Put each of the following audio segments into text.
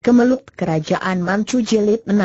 Kemelut Kerajaan Manchu Jilid 6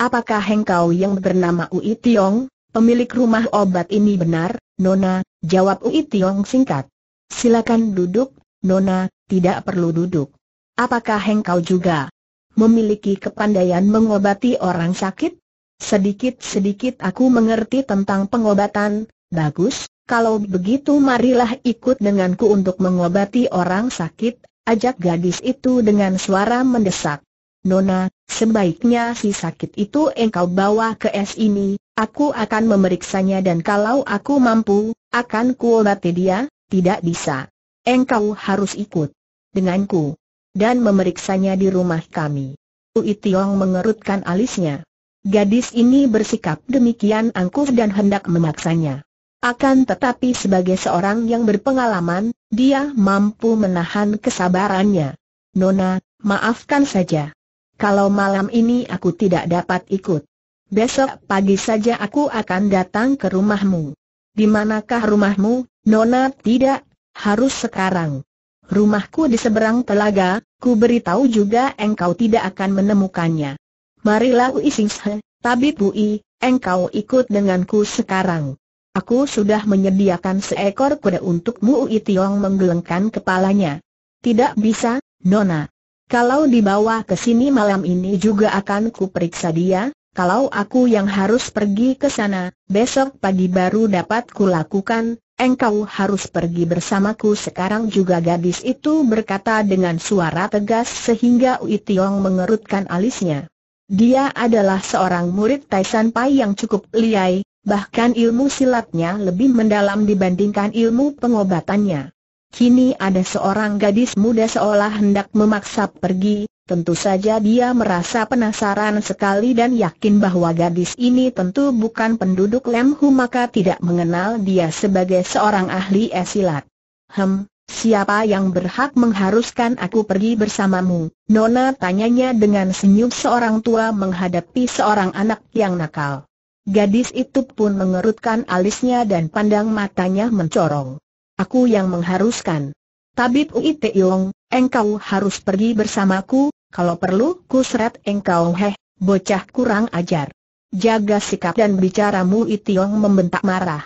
Apakah hengkau yang bernama Ui Tiong, pemilik rumah obat ini benar, Nona? Jawab Ui Tiong singkat. Silakan duduk, Nona, tidak perlu duduk. Apakah hengkau juga memiliki kepandaian mengobati orang sakit? Sedikit-sedikit aku mengerti tentang pengobatan, bagus, kalau begitu marilah ikut denganku untuk mengobati orang sakit, Ajak gadis itu dengan suara mendesak. Nona, sebaiknya si sakit itu engkau bawa ke es ini, aku akan memeriksanya dan kalau aku mampu, akan kuobati dia, tidak bisa. Engkau harus ikut denganku dan memeriksanya di rumah kami. Ui Tiong mengerutkan alisnya. Gadis ini bersikap demikian angkuh dan hendak memaksanya. Akan tetapi sebagai seorang yang berpengalaman, dia mampu menahan kesabarannya. Nona, maafkan saja. Kalau malam ini aku tidak dapat ikut. Besok pagi saja aku akan datang ke rumahmu. Di manakah rumahmu, Nona? Tidak, harus sekarang. Rumahku di seberang telaga, ku beritahu juga engkau tidak akan menemukannya. Marilah Uisingse, tabib Ui, engkau ikut denganku sekarang. Aku sudah menyediakan seekor kuda untukmu Ui Tiong menggelengkan kepalanya. Tidak bisa, Nona. Kalau dibawa ke sini malam ini juga akan kuperiksa dia, kalau aku yang harus pergi ke sana, besok pagi baru dapat kulakukan, engkau harus pergi bersamaku sekarang juga gadis itu berkata dengan suara tegas sehingga Ui Tiong mengerutkan alisnya. Dia adalah seorang murid Taisan Pai yang cukup liai, bahkan ilmu silatnya lebih mendalam dibandingkan ilmu pengobatannya. Kini ada seorang gadis muda seolah hendak memaksa pergi, tentu saja dia merasa penasaran sekali dan yakin bahwa gadis ini tentu bukan penduduk Lemhu maka tidak mengenal dia sebagai seorang ahli esilat. Hem, siapa yang berhak mengharuskan aku pergi bersamamu? Nona tanyanya dengan senyum seorang tua menghadapi seorang anak yang nakal. Gadis itu pun mengerutkan alisnya dan pandang matanya mencorong. Aku yang mengharuskan. Tabib Ui Yong, engkau harus pergi bersamaku, kalau perlu kusret engkau heh, bocah kurang ajar. Jaga sikap dan bicaramu Itiong membentak marah.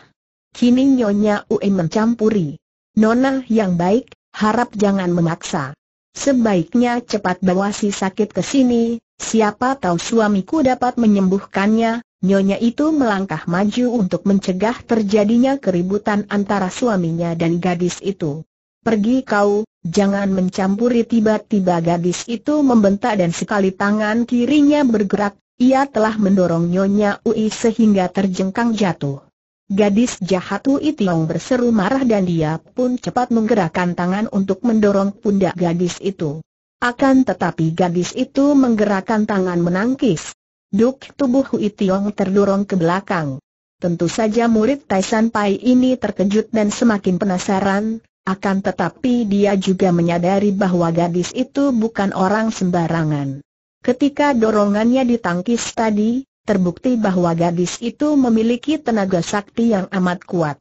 Kini Nyonya Ui mencampuri. Nona yang baik, harap jangan memaksa. Sebaiknya cepat bawa si sakit ke sini, siapa tahu suamiku dapat menyembuhkannya, Nyonya itu melangkah maju untuk mencegah terjadinya keributan antara suaminya dan gadis itu. Pergi kau, jangan mencampuri tiba-tiba gadis itu membentak dan sekali tangan kirinya bergerak, ia telah mendorong Nyonya Ui sehingga terjengkang jatuh. Gadis jahat Ui Tiong berseru marah dan dia pun cepat menggerakkan tangan untuk mendorong pundak gadis itu. Akan tetapi gadis itu menggerakkan tangan menangkis. Duk tubuh Hui Tiong terdorong ke belakang. Tentu saja murid Taisan Pai ini terkejut dan semakin penasaran, akan tetapi dia juga menyadari bahwa gadis itu bukan orang sembarangan. Ketika dorongannya ditangkis tadi, terbukti bahwa gadis itu memiliki tenaga sakti yang amat kuat.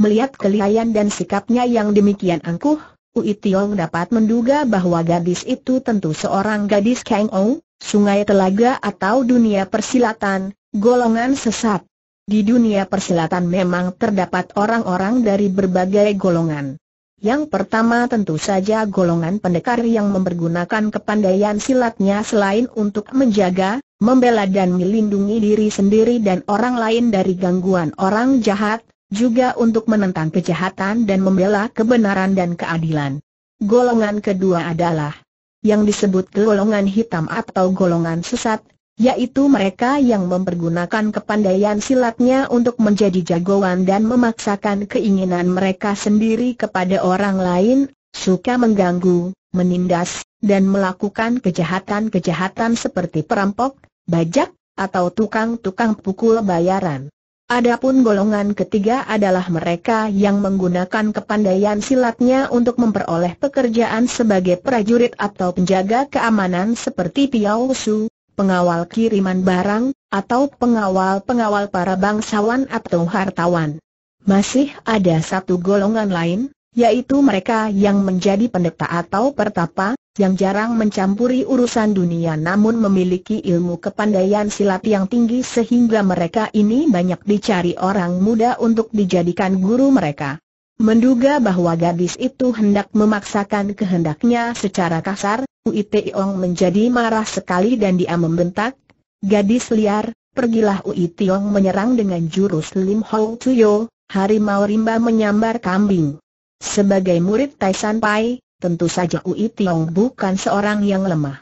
Melihat kelihayan dan sikapnya yang demikian angkuh, Ui Tiong dapat menduga bahwa gadis itu tentu seorang gadis Kang Ong, sungai telaga atau dunia persilatan, golongan sesat. Di dunia persilatan memang terdapat orang-orang dari berbagai golongan. Yang pertama tentu saja golongan pendekar yang mempergunakan kepandaian silatnya selain untuk menjaga, membela dan melindungi diri sendiri dan orang lain dari gangguan orang jahat, juga untuk menentang kejahatan dan membela kebenaran dan keadilan. Golongan kedua adalah yang disebut golongan hitam atau golongan sesat, yaitu mereka yang mempergunakan kepandaian silatnya untuk menjadi jagoan dan memaksakan keinginan mereka sendiri kepada orang lain, suka mengganggu, menindas, dan melakukan kejahatan-kejahatan seperti perampok, bajak, atau tukang-tukang pukul bayaran. Adapun golongan ketiga adalah mereka yang menggunakan kepandaian silatnya untuk memperoleh pekerjaan sebagai prajurit atau penjaga keamanan seperti Piao pengawal kiriman barang, atau pengawal-pengawal para bangsawan atau hartawan. Masih ada satu golongan lain, yaitu mereka yang menjadi pendeta atau pertapa, yang jarang mencampuri urusan dunia namun memiliki ilmu kepandaian silat yang tinggi sehingga mereka ini banyak dicari orang muda untuk dijadikan guru mereka. Menduga bahwa gadis itu hendak memaksakan kehendaknya secara kasar, Ui menjadi marah sekali dan dia membentak, Gadis liar, pergilah Ui menyerang dengan jurus Lim Hou Tuyo, harimau rimba menyambar kambing. Sebagai murid Taisan Pai, tentu saja Ui Tiong bukan seorang yang lemah.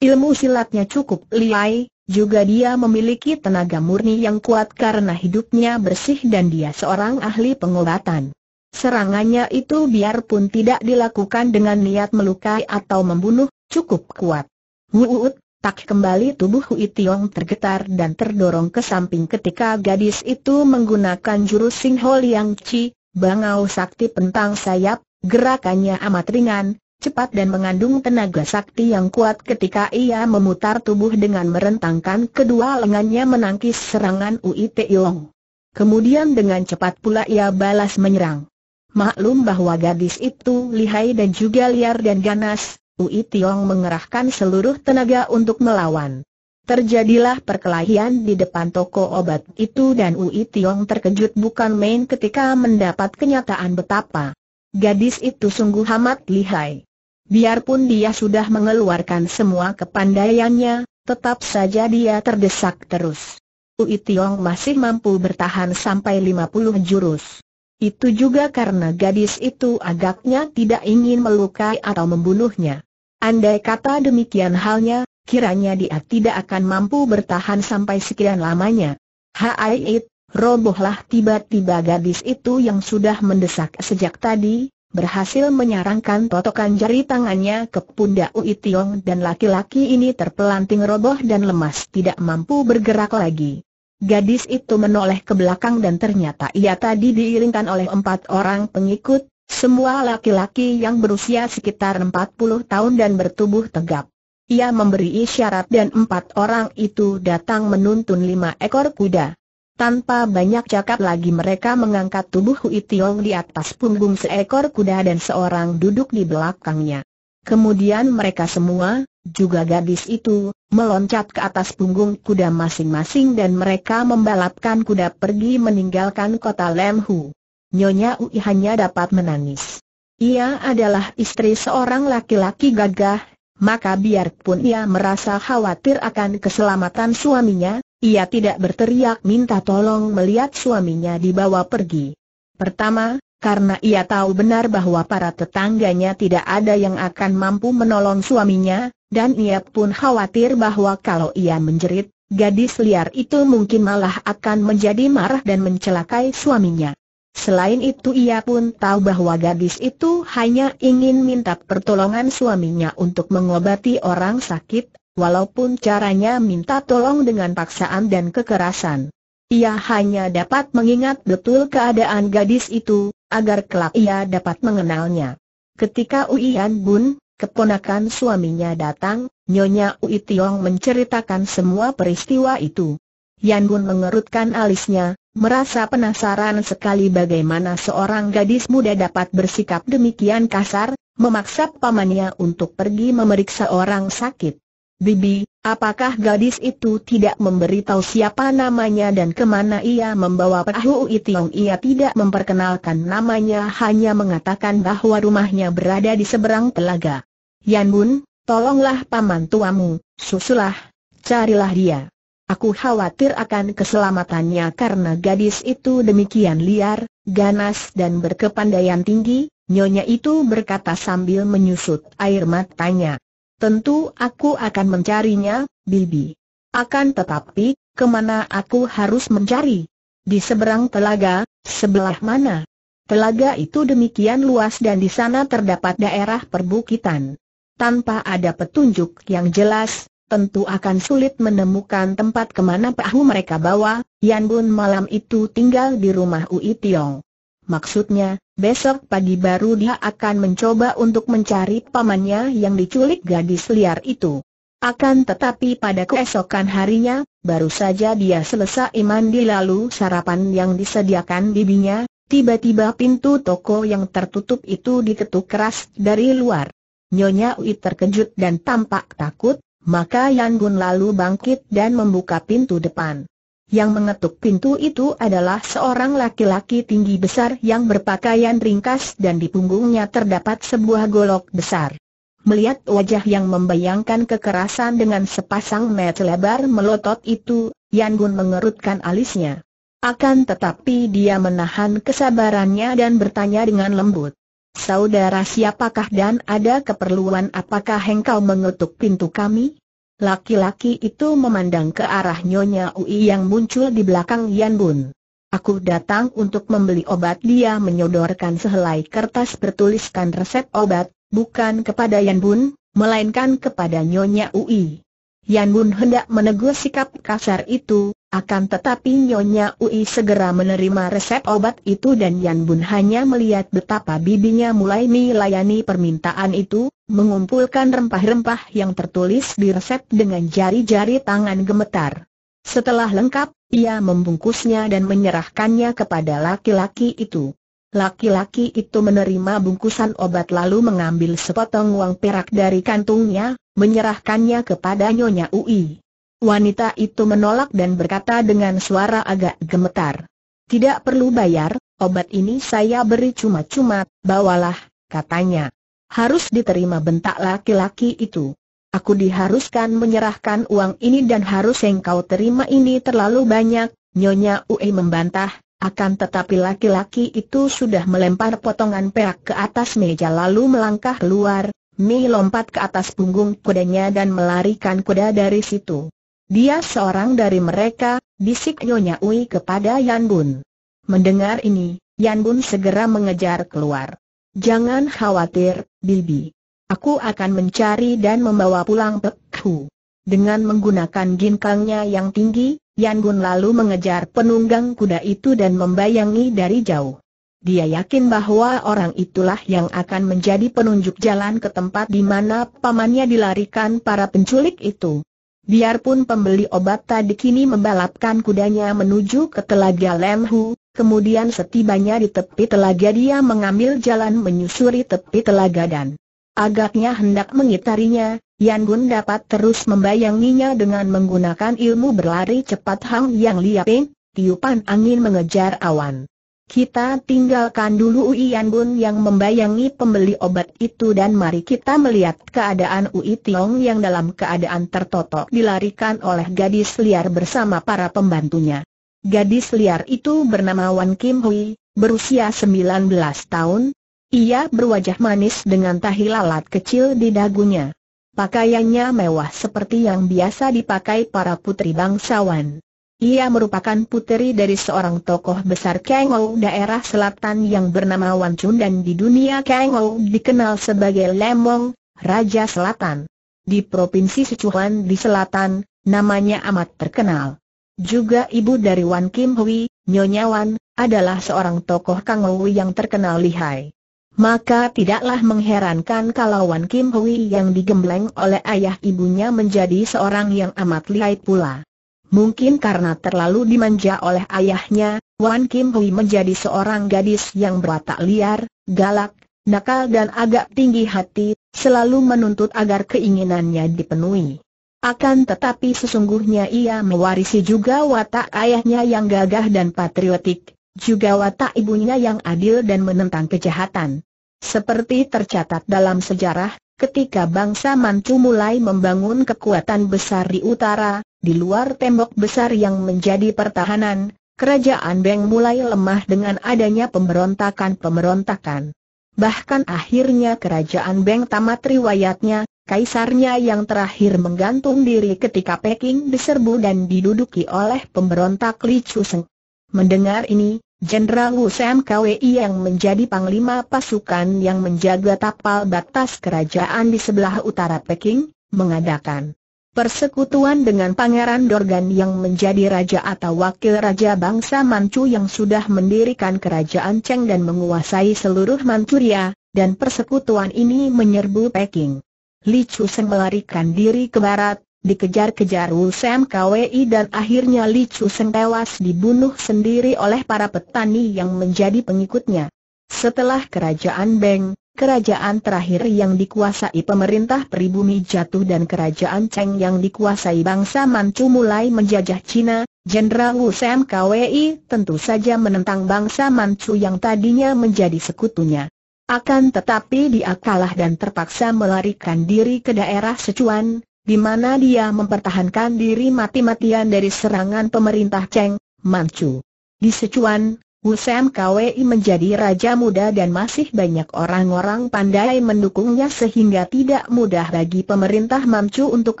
Ilmu silatnya cukup liai, juga dia memiliki tenaga murni yang kuat karena hidupnya bersih dan dia seorang ahli pengobatan. Serangannya itu biarpun tidak dilakukan dengan niat melukai atau membunuh, cukup kuat. Wuut, tak kembali tubuh Hui Tiong tergetar dan terdorong ke samping ketika gadis itu menggunakan jurus Sing Ho Liang Chi, Bangau Sakti Pentang Sayap, Gerakannya amat ringan, cepat dan mengandung tenaga sakti yang kuat ketika ia memutar tubuh dengan merentangkan kedua lengannya menangkis serangan Uit Yong. Kemudian dengan cepat pula ia balas menyerang. Maklum bahwa gadis itu lihai dan juga liar dan ganas, Ui Tiong mengerahkan seluruh tenaga untuk melawan. Terjadilah perkelahian di depan toko obat itu dan Ui Tiong terkejut bukan main ketika mendapat kenyataan betapa Gadis itu sungguh amat lihai. Biarpun dia sudah mengeluarkan semua kepandaiannya, tetap saja dia terdesak terus. Ui Tiong masih mampu bertahan sampai 50 jurus. Itu juga karena gadis itu agaknya tidak ingin melukai atau membunuhnya. Andai kata demikian halnya, kiranya dia tidak akan mampu bertahan sampai sekian lamanya. Haiit robohlah tiba-tiba gadis itu yang sudah mendesak sejak tadi, berhasil menyarangkan totokan jari tangannya ke pundak Ui Tiong dan laki-laki ini terpelanting roboh dan lemas tidak mampu bergerak lagi. Gadis itu menoleh ke belakang dan ternyata ia tadi diiringkan oleh empat orang pengikut, semua laki-laki yang berusia sekitar 40 tahun dan bertubuh tegap. Ia memberi isyarat dan empat orang itu datang menuntun lima ekor kuda. Tanpa banyak cakap lagi mereka mengangkat tubuh Hui Tiong di atas punggung seekor kuda dan seorang duduk di belakangnya. Kemudian mereka semua, juga gadis itu, meloncat ke atas punggung kuda masing-masing dan mereka membalapkan kuda pergi meninggalkan kota Lemhu. Nyonya Ui hanya dapat menangis. Ia adalah istri seorang laki-laki gagah, maka biarpun ia merasa khawatir akan keselamatan suaminya, ia tidak berteriak minta tolong melihat suaminya dibawa pergi. Pertama, karena ia tahu benar bahwa para tetangganya tidak ada yang akan mampu menolong suaminya, dan ia pun khawatir bahwa kalau ia menjerit, gadis liar itu mungkin malah akan menjadi marah dan mencelakai suaminya. Selain itu ia pun tahu bahwa gadis itu hanya ingin minta pertolongan suaminya untuk mengobati orang sakit, walaupun caranya minta tolong dengan paksaan dan kekerasan. Ia hanya dapat mengingat betul keadaan gadis itu, agar kelak ia dapat mengenalnya. Ketika Uian Bun, keponakan suaminya datang, Nyonya Ui Tiong menceritakan semua peristiwa itu. Yan Bun mengerutkan alisnya, merasa penasaran sekali bagaimana seorang gadis muda dapat bersikap demikian kasar, memaksa pamannya untuk pergi memeriksa orang sakit. Bibi, apakah gadis itu tidak memberitahu siapa namanya dan kemana ia membawa perahu itu? Ia tidak memperkenalkan namanya hanya mengatakan bahwa rumahnya berada di seberang telaga. Yan Bun, tolonglah paman tuamu, susulah, carilah dia. Aku khawatir akan keselamatannya karena gadis itu demikian liar, ganas dan berkepandaian tinggi, nyonya itu berkata sambil menyusut air matanya. Tentu aku akan mencarinya, Bibi. Akan tetapi, kemana aku harus mencari? Di seberang telaga, sebelah mana? Telaga itu demikian luas dan di sana terdapat daerah perbukitan. Tanpa ada petunjuk yang jelas, tentu akan sulit menemukan tempat kemana perahu mereka bawa, Yan Bun malam itu tinggal di rumah Ui Tiong. Maksudnya, Besok pagi baru dia akan mencoba untuk mencari pamannya yang diculik gadis liar itu. Akan tetapi pada keesokan harinya, baru saja dia selesai mandi lalu sarapan yang disediakan bibinya, tiba-tiba pintu toko yang tertutup itu diketuk keras dari luar. Nyonya Ui terkejut dan tampak takut, maka Yan Gun lalu bangkit dan membuka pintu depan. Yang mengetuk pintu itu adalah seorang laki-laki tinggi besar yang berpakaian ringkas dan di punggungnya terdapat sebuah golok besar. Melihat wajah yang membayangkan kekerasan dengan sepasang mata lebar melotot itu, Yan Gun mengerutkan alisnya. Akan tetapi dia menahan kesabarannya dan bertanya dengan lembut. Saudara siapakah dan ada keperluan apakah engkau mengetuk pintu kami? Laki-laki itu memandang ke arah Nyonya Ui yang muncul di belakang Yan Bun. Aku datang untuk membeli obat dia menyodorkan sehelai kertas bertuliskan resep obat, bukan kepada Yan Bun, melainkan kepada Nyonya Ui. Yan Bun hendak menegur sikap kasar itu, akan tetapi Nyonya Ui segera menerima resep obat itu dan Yan Bun hanya melihat betapa bibinya mulai melayani permintaan itu, mengumpulkan rempah-rempah yang tertulis di resep dengan jari-jari tangan gemetar. Setelah lengkap, ia membungkusnya dan menyerahkannya kepada laki-laki itu. Laki-laki itu menerima bungkusan obat lalu mengambil sepotong uang perak dari kantungnya, menyerahkannya kepada Nyonya Ui. Wanita itu menolak dan berkata dengan suara agak gemetar. Tidak perlu bayar, obat ini saya beri cuma-cuma, bawalah, katanya. Harus diterima bentak laki-laki itu. Aku diharuskan menyerahkan uang ini dan harus engkau terima ini terlalu banyak, Nyonya Ue membantah, akan tetapi laki-laki itu sudah melempar potongan perak ke atas meja lalu melangkah keluar, Mi lompat ke atas punggung kudanya dan melarikan kuda dari situ. Dia seorang dari mereka, bisik Nyonya Ui kepada Yan Bun. Mendengar ini, Yan Bun segera mengejar keluar. Jangan khawatir, Bibi. Aku akan mencari dan membawa pulang Pek Hu. Dengan menggunakan ginkangnya yang tinggi, Yan Bun lalu mengejar penunggang kuda itu dan membayangi dari jauh. Dia yakin bahwa orang itulah yang akan menjadi penunjuk jalan ke tempat di mana pamannya dilarikan para penculik itu. Biarpun pembeli obat tadi kini membalapkan kudanya menuju ke telaga Lemhu, kemudian setibanya di tepi telaga dia mengambil jalan menyusuri tepi telaga dan agaknya hendak mengitarinya, Yan Gun dapat terus membayanginya dengan menggunakan ilmu berlari cepat Hang Yang Liaping, tiupan angin mengejar awan. Kita tinggalkan dulu Uian Bun yang membayangi pembeli obat itu dan mari kita melihat keadaan Ui Tiong yang dalam keadaan tertotok dilarikan oleh gadis liar bersama para pembantunya. Gadis liar itu bernama Wan Kim Hui, berusia 19 tahun. Ia berwajah manis dengan tahi lalat kecil di dagunya. Pakaiannya mewah seperti yang biasa dipakai para putri bangsawan. Ia merupakan puteri dari seorang tokoh besar Kengou daerah selatan yang bernama Wan Chun dan di dunia Kengou dikenal sebagai Lemong, Raja Selatan. Di Provinsi Sichuan di selatan, namanya amat terkenal. Juga ibu dari Wan Kim Hui, Nyonya Wan, adalah seorang tokoh Kengou yang terkenal lihai. Maka tidaklah mengherankan kalau Wan Kim Hui yang digembleng oleh ayah ibunya menjadi seorang yang amat lihai pula. Mungkin karena terlalu dimanja oleh ayahnya, Wan Kim Hui menjadi seorang gadis yang berwatak liar, galak, nakal dan agak tinggi hati, selalu menuntut agar keinginannya dipenuhi. Akan tetapi sesungguhnya ia mewarisi juga watak ayahnya yang gagah dan patriotik, juga watak ibunya yang adil dan menentang kejahatan. Seperti tercatat dalam sejarah, ketika bangsa Manchu mulai membangun kekuatan besar di utara, di luar tembok besar yang menjadi pertahanan, kerajaan Beng mulai lemah dengan adanya pemberontakan-pemberontakan. Bahkan akhirnya kerajaan Beng tamat riwayatnya, kaisarnya yang terakhir menggantung diri ketika Peking diserbu dan diduduki oleh pemberontak Li Chuseng. Mendengar ini, Jenderal Wu Sam yang menjadi panglima pasukan yang menjaga tapal batas kerajaan di sebelah utara Peking, mengadakan Persekutuan dengan Pangeran Dorgan yang menjadi raja atau wakil raja bangsa Manchu yang sudah mendirikan kerajaan Cheng dan menguasai seluruh Manchuria, dan persekutuan ini menyerbu Peking. Li Chu Seng melarikan diri ke barat, dikejar-kejar Wu Sam Kwi dan akhirnya Li Chu Seng tewas dibunuh sendiri oleh para petani yang menjadi pengikutnya. Setelah kerajaan Beng, kerajaan terakhir yang dikuasai pemerintah pribumi jatuh dan kerajaan Cheng yang dikuasai bangsa Manchu mulai menjajah Cina, Jenderal Wu Sam KWI tentu saja menentang bangsa Manchu yang tadinya menjadi sekutunya. Akan tetapi dia kalah dan terpaksa melarikan diri ke daerah Sichuan, di mana dia mempertahankan diri mati-matian dari serangan pemerintah Cheng, Manchu. Di Sichuan, Wu Sam Kwei menjadi raja muda dan masih banyak orang-orang pandai mendukungnya sehingga tidak mudah bagi pemerintah Mamcu untuk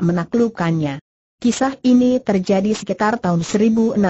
menaklukkannya. Kisah ini terjadi sekitar tahun 1660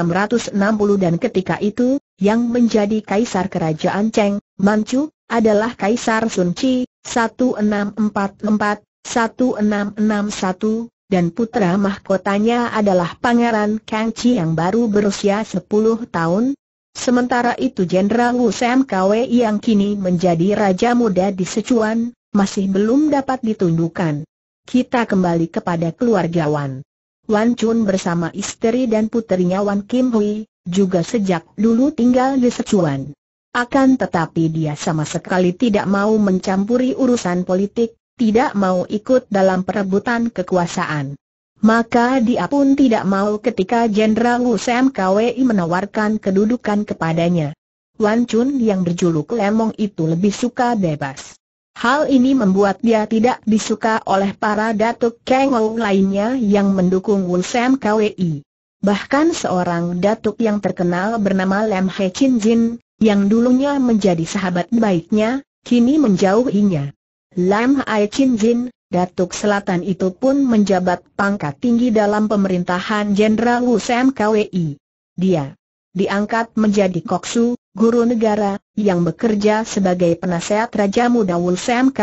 dan ketika itu, yang menjadi kaisar kerajaan Cheng, Mamcu, adalah Kaisar Sun Chi, 1644-1661, dan putra mahkotanya adalah Pangeran Kang Chi yang baru berusia 10 tahun, Sementara itu Jenderal Wu Sam Kwe yang kini menjadi raja muda di Sichuan, masih belum dapat ditundukkan. Kita kembali kepada keluarga Wan. Wan Chun bersama istri dan putrinya Wan Kim Hui, juga sejak dulu tinggal di Sichuan. Akan tetapi dia sama sekali tidak mau mencampuri urusan politik, tidak mau ikut dalam perebutan kekuasaan. Maka dia pun tidak mau ketika Jenderal Wu Sam Kwei menawarkan kedudukan kepadanya. Wan Chun yang berjuluk Lemong itu lebih suka bebas. Hal ini membuat dia tidak disuka oleh para datuk Kengou lainnya yang mendukung Wu Sam Kwei. Bahkan seorang datuk yang terkenal bernama Lem He Chin Jin, yang dulunya menjadi sahabat baiknya, kini menjauhinya. Lam Hai Chin Jin, Datuk Selatan itu pun menjabat pangkat tinggi dalam pemerintahan Jenderal Wu Sam Dia diangkat menjadi koksu, guru negara, yang bekerja sebagai penasehat Raja Muda Wu Sam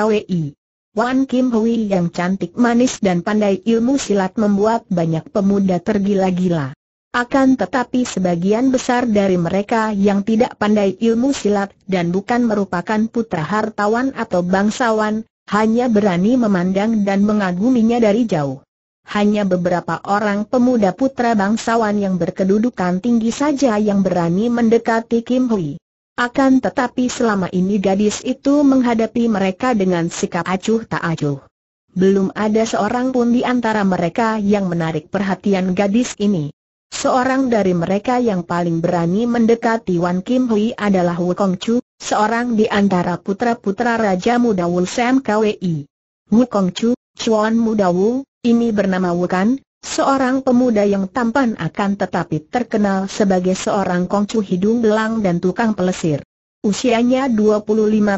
Wan Kim Hui yang cantik manis dan pandai ilmu silat membuat banyak pemuda tergila-gila. Akan tetapi sebagian besar dari mereka yang tidak pandai ilmu silat dan bukan merupakan putra hartawan atau bangsawan, hanya berani memandang dan mengaguminya dari jauh. Hanya beberapa orang pemuda putra bangsawan yang berkedudukan tinggi saja yang berani mendekati Kim Hui. Akan tetapi selama ini gadis itu menghadapi mereka dengan sikap acuh tak acuh. Belum ada seorang pun di antara mereka yang menarik perhatian gadis ini. Seorang dari mereka yang paling berani mendekati Wan Kim Hui adalah Wukong Chu, seorang di antara putra-putra Raja Muda Wul Sam KWI. Wukong Chu, Chuan Muda Wu, ini bernama Wukan, seorang pemuda yang tampan akan tetapi terkenal sebagai seorang Kong Chu hidung belang dan tukang pelesir. Usianya 25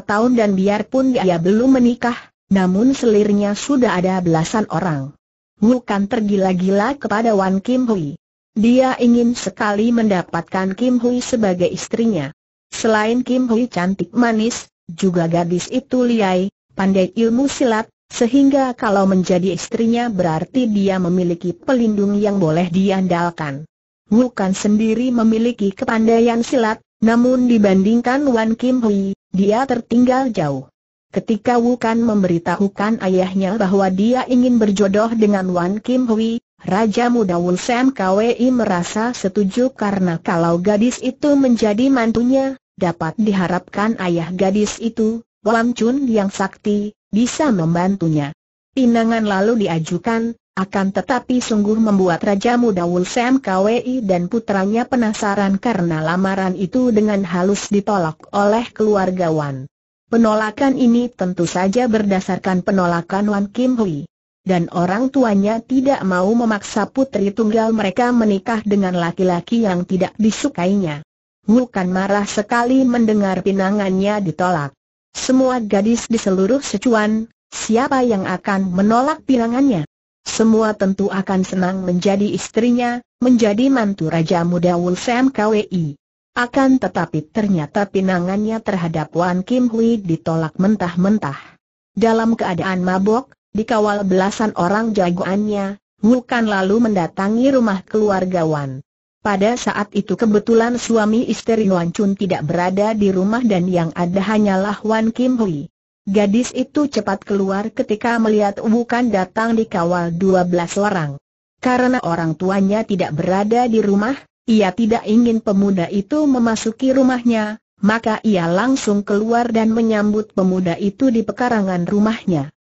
tahun dan biarpun dia belum menikah, namun selirnya sudah ada belasan orang. Wukan tergila-gila kepada Wan Kim Hui. Dia ingin sekali mendapatkan Kim Hui sebagai istrinya. Selain Kim Hui cantik manis, juga gadis itu liai, pandai ilmu silat, sehingga kalau menjadi istrinya berarti dia memiliki pelindung yang boleh diandalkan. Wukan sendiri memiliki kepandaian silat, namun dibandingkan Wan Kim Hui, dia tertinggal jauh. Ketika Wukan memberitahukan ayahnya bahwa dia ingin berjodoh dengan Wan Kim Hui, Raja muda Wulsam KWI merasa setuju karena kalau gadis itu menjadi mantunya, dapat diharapkan ayah gadis itu, Wan Chun yang sakti, bisa membantunya. Pinangan lalu diajukan, akan tetapi sungguh membuat Raja Muda Wulsam KWI dan putranya penasaran karena lamaran itu dengan halus ditolak oleh keluarga Wan. Penolakan ini tentu saja berdasarkan penolakan Wan Kim Hui dan orang tuanya tidak mau memaksa putri tunggal mereka menikah dengan laki-laki yang tidak disukainya. Wukan marah sekali mendengar pinangannya ditolak. Semua gadis di seluruh secuan, siapa yang akan menolak pinangannya? Semua tentu akan senang menjadi istrinya, menjadi mantu Raja Muda Wulsem KWI. Akan tetapi ternyata pinangannya terhadap Wan Kim Hui ditolak mentah-mentah. Dalam keadaan mabok, dikawal belasan orang jagoannya, Wukan lalu mendatangi rumah keluarga Wan. Pada saat itu kebetulan suami istri Wan Chun tidak berada di rumah dan yang ada hanyalah Wan Kim Hui. Gadis itu cepat keluar ketika melihat Wukan datang dikawal belas orang. Karena orang tuanya tidak berada di rumah, ia tidak ingin pemuda itu memasuki rumahnya, maka ia langsung keluar dan menyambut pemuda itu di pekarangan rumahnya.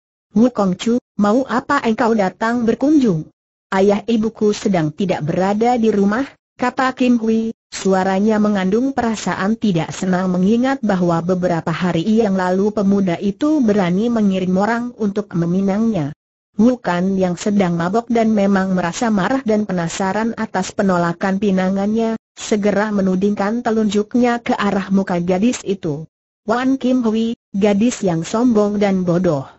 Chu, mau apa engkau datang berkunjung? Ayah ibuku sedang tidak berada di rumah, kata Kim Hui, suaranya mengandung perasaan tidak senang mengingat bahwa beberapa hari yang lalu pemuda itu berani mengirim orang untuk meminangnya. Wukan yang sedang mabok dan memang merasa marah dan penasaran atas penolakan pinangannya, segera menudingkan telunjuknya ke arah muka gadis itu. Wan Kim Hui, gadis yang sombong dan bodoh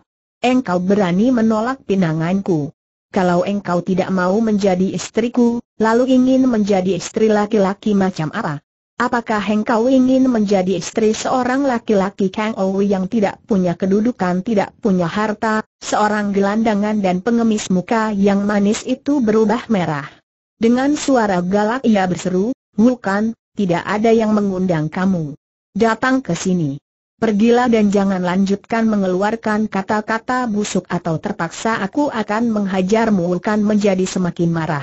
engkau berani menolak pinanganku. Kalau engkau tidak mau menjadi istriku, lalu ingin menjadi istri laki-laki macam apa? Apakah engkau ingin menjadi istri seorang laki-laki Kang Ou yang tidak punya kedudukan, tidak punya harta, seorang gelandangan dan pengemis muka yang manis itu berubah merah? Dengan suara galak ia berseru, bukan, tidak ada yang mengundang kamu. Datang ke sini. Pergilah dan jangan lanjutkan mengeluarkan kata-kata busuk atau terpaksa aku akan menghajarmu akan menjadi semakin marah.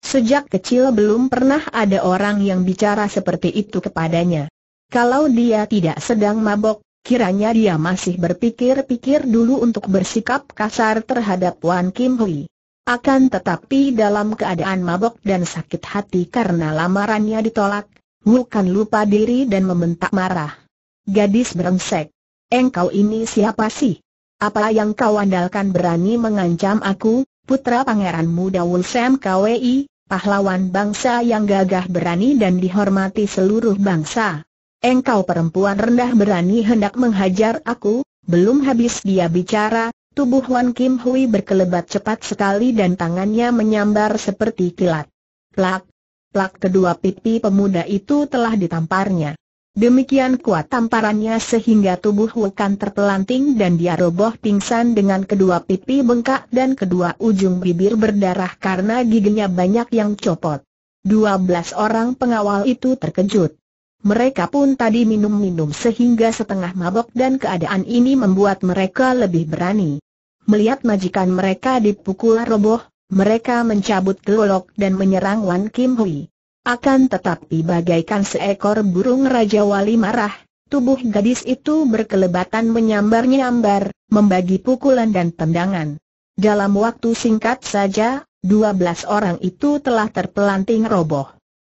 Sejak kecil belum pernah ada orang yang bicara seperti itu kepadanya. Kalau dia tidak sedang mabok, kiranya dia masih berpikir-pikir dulu untuk bersikap kasar terhadap Wan Kim Hui. Akan tetapi dalam keadaan mabok dan sakit hati karena lamarannya ditolak, Wu kan lupa diri dan membentak marah. Gadis berengsek. Engkau ini siapa sih? Apa yang kau andalkan berani mengancam aku, putra pangeran muda Wulsem KWI, pahlawan bangsa yang gagah berani dan dihormati seluruh bangsa. Engkau perempuan rendah berani hendak menghajar aku, belum habis dia bicara, tubuh Wan Kim Hui berkelebat cepat sekali dan tangannya menyambar seperti kilat. Plak, plak kedua pipi pemuda itu telah ditamparnya. Demikian kuat tamparannya sehingga tubuh Wukan terpelanting dan dia roboh pingsan dengan kedua pipi bengkak dan kedua ujung bibir berdarah karena giginya banyak yang copot. 12 orang pengawal itu terkejut. Mereka pun tadi minum-minum sehingga setengah mabok dan keadaan ini membuat mereka lebih berani. Melihat majikan mereka dipukul roboh, mereka mencabut gelolok dan menyerang Wan Kim Hui. Akan tetapi bagaikan seekor burung Raja Wali marah, tubuh gadis itu berkelebatan menyambar-nyambar, membagi pukulan dan tendangan. Dalam waktu singkat saja, 12 orang itu telah terpelanting roboh.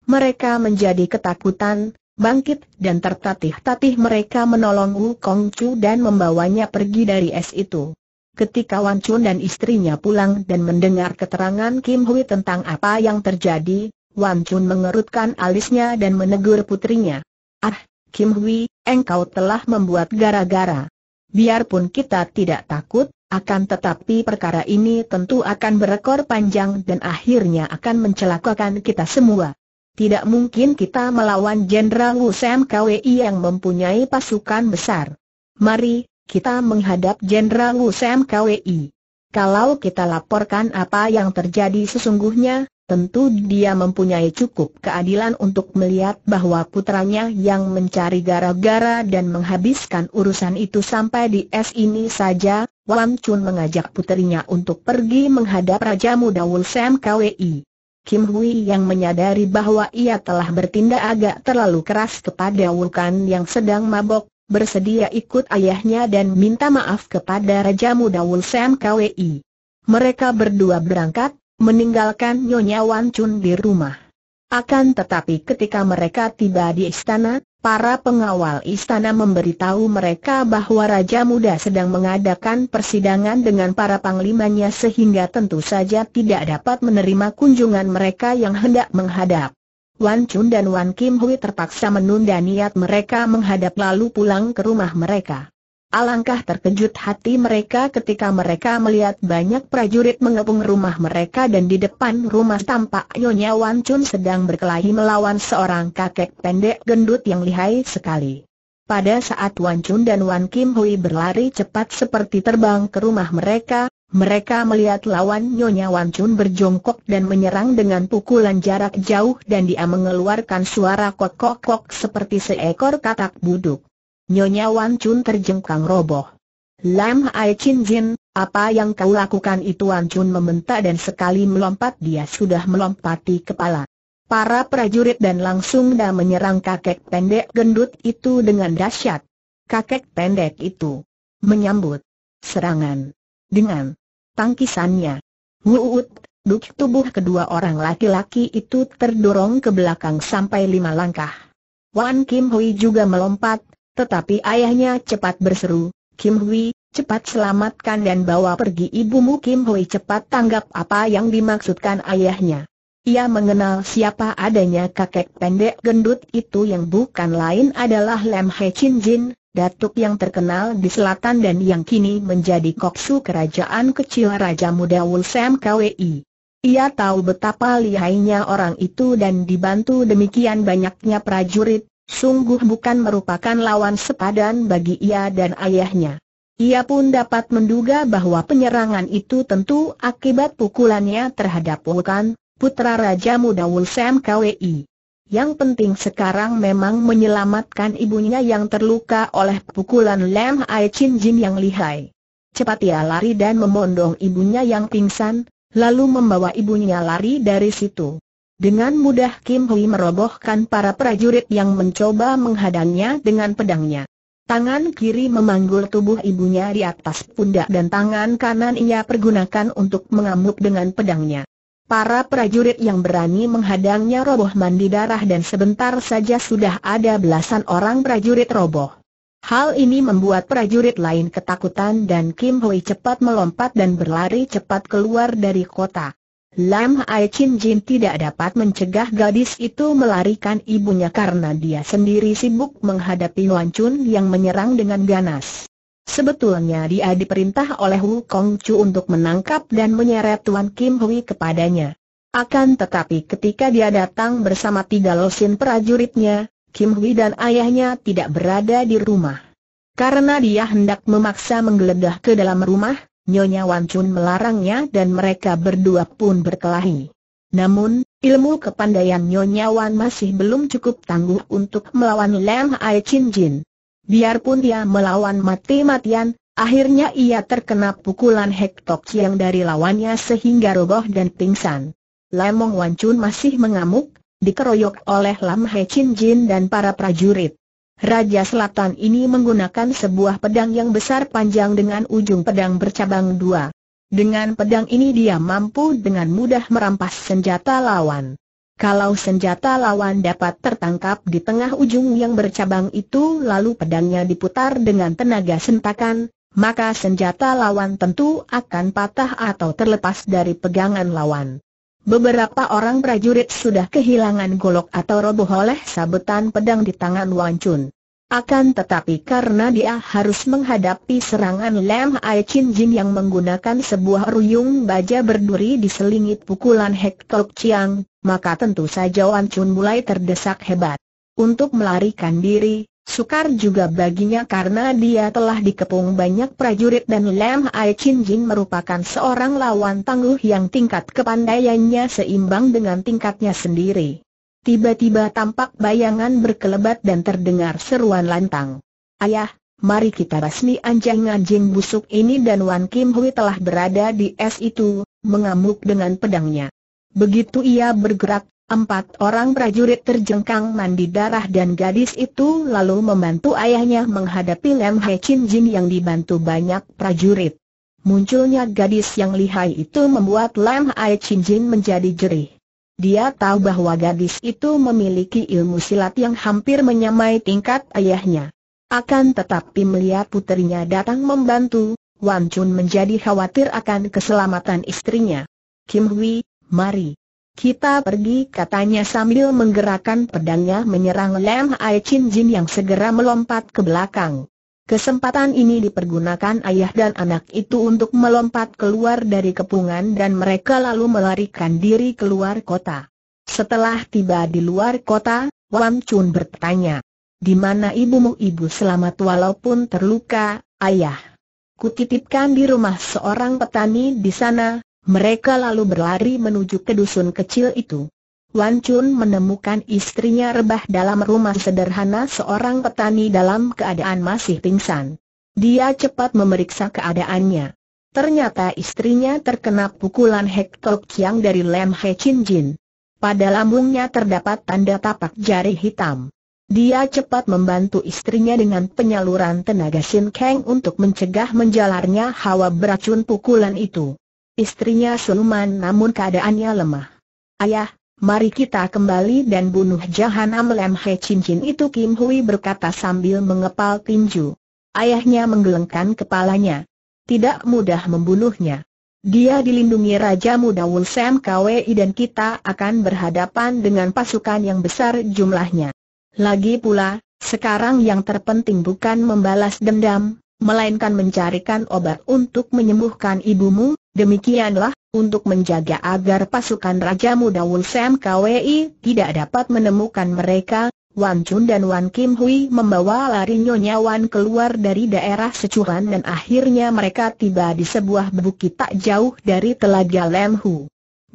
Mereka menjadi ketakutan, bangkit dan tertatih-tatih mereka menolong Wu Kong Chu dan membawanya pergi dari es itu. Ketika Wan Chun dan istrinya pulang dan mendengar keterangan Kim Hui tentang apa yang terjadi, Wan Chun mengerutkan alisnya dan menegur putrinya. Ah, Kim Hui, engkau telah membuat gara-gara. Biarpun kita tidak takut, akan tetapi perkara ini tentu akan berekor panjang dan akhirnya akan mencelakakan kita semua. Tidak mungkin kita melawan Jenderal Wu Sam KWI yang mempunyai pasukan besar. Mari, kita menghadap Jenderal Wu Sam KWI. Kalau kita laporkan apa yang terjadi sesungguhnya, Tentu dia mempunyai cukup keadilan untuk melihat bahwa putranya yang mencari gara-gara dan menghabiskan urusan itu sampai di es ini saja, Wan Chun mengajak putrinya untuk pergi menghadap Raja Muda Sam KWI. Kim Hui yang menyadari bahwa ia telah bertindak agak terlalu keras kepada Wulkan yang sedang mabok, bersedia ikut ayahnya dan minta maaf kepada Raja Muda Sam KWI. Mereka berdua berangkat, meninggalkan Nyonya Wan Chun di rumah. Akan tetapi ketika mereka tiba di istana, para pengawal istana memberitahu mereka bahwa Raja Muda sedang mengadakan persidangan dengan para panglimanya sehingga tentu saja tidak dapat menerima kunjungan mereka yang hendak menghadap. Wan Chun dan Wan Kim Hui terpaksa menunda niat mereka menghadap lalu pulang ke rumah mereka. Alangkah terkejut hati mereka ketika mereka melihat banyak prajurit mengepung rumah mereka dan di depan rumah tampak Nyonya Wan Chun sedang berkelahi melawan seorang kakek pendek gendut yang lihai sekali. Pada saat Wan Chun dan Wan Kim Hui berlari cepat seperti terbang ke rumah mereka, mereka melihat lawan Nyonya Wan Chun berjongkok dan menyerang dengan pukulan jarak jauh dan dia mengeluarkan suara kokok-kok -kok seperti seekor katak buduk. Nyonya Wan Chun terjengkang roboh. Lam Ai Chin Jin, apa yang kau lakukan itu Wan Chun membentak dan sekali melompat dia sudah melompati kepala. Para prajurit dan langsung dah menyerang kakek pendek gendut itu dengan dahsyat. Kakek pendek itu menyambut serangan dengan tangkisannya. Wuut, duk tubuh kedua orang laki-laki itu terdorong ke belakang sampai lima langkah. Wan Kim Hui juga melompat, tetapi ayahnya cepat berseru, Kim Hui, cepat selamatkan dan bawa pergi ibumu Kim Hui cepat tanggap apa yang dimaksudkan ayahnya. Ia mengenal siapa adanya kakek pendek gendut itu yang bukan lain adalah Lem He Chin Jin, datuk yang terkenal di selatan dan yang kini menjadi koksu kerajaan kecil Raja Muda Wulsem KWI. Ia tahu betapa lihainya orang itu dan dibantu demikian banyaknya prajurit, sungguh bukan merupakan lawan sepadan bagi ia dan ayahnya. Ia pun dapat menduga bahwa penyerangan itu tentu akibat pukulannya terhadap Wukan, putra Raja Muda Wulsem KWI. Yang penting sekarang memang menyelamatkan ibunya yang terluka oleh pukulan Lam Ai Chin Jin yang lihai. Cepat ia lari dan memondong ibunya yang pingsan, lalu membawa ibunya lari dari situ. Dengan mudah Kim Hui merobohkan para prajurit yang mencoba menghadangnya dengan pedangnya. Tangan kiri memanggul tubuh ibunya di atas pundak dan tangan kanan ia pergunakan untuk mengamuk dengan pedangnya. Para prajurit yang berani menghadangnya roboh mandi darah dan sebentar saja sudah ada belasan orang prajurit roboh. Hal ini membuat prajurit lain ketakutan dan Kim Hui cepat melompat dan berlari cepat keluar dari kota. Lam Ai Chin Jin tidak dapat mencegah gadis itu melarikan ibunya karena dia sendiri sibuk menghadapi Wan Chun yang menyerang dengan ganas. Sebetulnya dia diperintah oleh Wu Kong Chu untuk menangkap dan menyeret Tuan Kim Hui kepadanya. Akan tetapi ketika dia datang bersama tiga losin prajuritnya, Kim Hui dan ayahnya tidak berada di rumah. Karena dia hendak memaksa menggeledah ke dalam rumah, Nyonya Wan Chun melarangnya dan mereka berdua pun berkelahi. Namun, ilmu kepandaian Nyonya Wan masih belum cukup tangguh untuk melawan Lam Ai Chin Jin. Biarpun dia melawan mati-matian, akhirnya ia terkena pukulan Hektok yang dari lawannya sehingga roboh dan pingsan. Lamong Wan Chun masih mengamuk, dikeroyok oleh Lam Hai Chin Jin dan para prajurit. Raja Selatan ini menggunakan sebuah pedang yang besar panjang dengan ujung pedang bercabang dua. Dengan pedang ini dia mampu dengan mudah merampas senjata lawan. Kalau senjata lawan dapat tertangkap di tengah ujung yang bercabang itu lalu pedangnya diputar dengan tenaga sentakan, maka senjata lawan tentu akan patah atau terlepas dari pegangan lawan. Beberapa orang prajurit sudah kehilangan golok atau roboh oleh sabetan pedang di tangan Wang Chun. Akan tetapi karena dia harus menghadapi serangan Lam Ai Chin Jin yang menggunakan sebuah ruyung baja berduri di selingit pukulan Hek Tok Chiang, maka tentu saja Wan Chun mulai terdesak hebat. Untuk melarikan diri, Sukar juga baginya karena dia telah dikepung banyak prajurit dan Lam Ai Chin Jin merupakan seorang lawan tangguh yang tingkat kepandaiannya seimbang dengan tingkatnya sendiri. Tiba-tiba tampak bayangan berkelebat dan terdengar seruan lantang. Ayah, mari kita basmi anjing-anjing busuk ini dan Wan Kim Hui telah berada di es itu, mengamuk dengan pedangnya. Begitu ia bergerak, Empat orang prajurit terjengkang mandi darah dan gadis itu lalu membantu ayahnya menghadapi Lem He Chin Jin yang dibantu banyak prajurit. Munculnya gadis yang lihai itu membuat Lem He Chin Jin menjadi jerih. Dia tahu bahwa gadis itu memiliki ilmu silat yang hampir menyamai tingkat ayahnya. Akan tetapi melihat putrinya datang membantu, Wan Chun menjadi khawatir akan keselamatan istrinya. Kim Hui, mari kita pergi katanya sambil menggerakkan pedangnya menyerang Lam Ai Chin Jin yang segera melompat ke belakang. Kesempatan ini dipergunakan ayah dan anak itu untuk melompat keluar dari kepungan dan mereka lalu melarikan diri keluar kota. Setelah tiba di luar kota, Wan Chun bertanya, di mana ibumu ibu selamat walaupun terluka, ayah? Kutitipkan di rumah seorang petani di sana, mereka lalu berlari menuju ke dusun kecil itu. Wan Chun menemukan istrinya rebah dalam rumah sederhana seorang petani dalam keadaan masih pingsan. Dia cepat memeriksa keadaannya. Ternyata istrinya terkena pukulan Hektok Chiang dari Lem He Chin Jin. Pada lambungnya terdapat tanda tapak jari hitam. Dia cepat membantu istrinya dengan penyaluran tenaga Sin Kang untuk mencegah menjalarnya hawa beracun pukulan itu istrinya Sunuman namun keadaannya lemah. Ayah, mari kita kembali dan bunuh Jahanam Lemhe cincin itu Kim Hui berkata sambil mengepal tinju. Ayahnya menggelengkan kepalanya. Tidak mudah membunuhnya. Dia dilindungi Raja Muda Wulsem KWI dan kita akan berhadapan dengan pasukan yang besar jumlahnya. Lagi pula, sekarang yang terpenting bukan membalas dendam, melainkan mencarikan obat untuk menyembuhkan ibumu, demikianlah, untuk menjaga agar pasukan Raja Muda Sam KWI tidak dapat menemukan mereka, Wan Chun dan Wan Kim Hui membawa lari Nyonya Wan keluar dari daerah securan dan akhirnya mereka tiba di sebuah bukit tak jauh dari Telaga Lem Hu.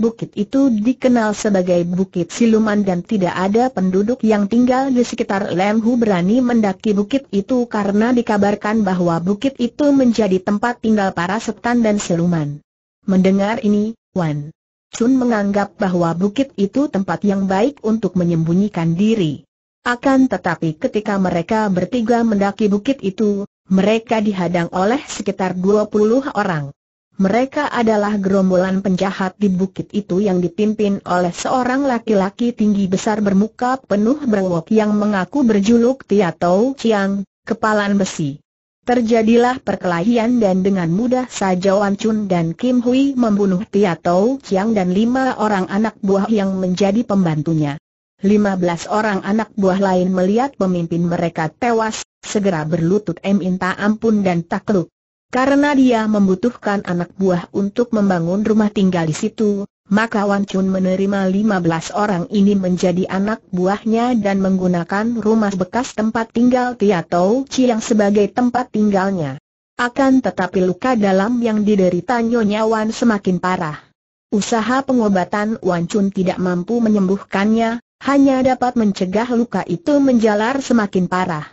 Bukit itu dikenal sebagai Bukit Siluman dan tidak ada penduduk yang tinggal di sekitar Lemhu berani mendaki bukit itu karena dikabarkan bahwa bukit itu menjadi tempat tinggal para setan dan siluman. Mendengar ini, Wan Sun menganggap bahwa bukit itu tempat yang baik untuk menyembunyikan diri. Akan tetapi ketika mereka bertiga mendaki bukit itu, mereka dihadang oleh sekitar 20 orang. Mereka adalah gerombolan penjahat di bukit itu yang dipimpin oleh seorang laki-laki tinggi besar bermuka penuh berwok yang mengaku berjuluk Tiatou Chiang, Kepalan Besi. Terjadilah perkelahian dan dengan mudah saja Wan Chun dan Kim Hui membunuh Tiatou Chiang dan lima orang anak buah yang menjadi pembantunya. Lima belas orang anak buah lain melihat pemimpin mereka tewas, segera berlutut meminta ampun dan takluk. Karena dia membutuhkan anak buah untuk membangun rumah tinggal di situ, maka Wan Chun menerima 15 orang ini menjadi anak buahnya dan menggunakan rumah bekas tempat tinggal Tia Tau Chi yang sebagai tempat tinggalnya. Akan tetapi luka dalam yang diderita Nyonya Wan semakin parah. Usaha pengobatan Wan Chun tidak mampu menyembuhkannya, hanya dapat mencegah luka itu menjalar semakin parah.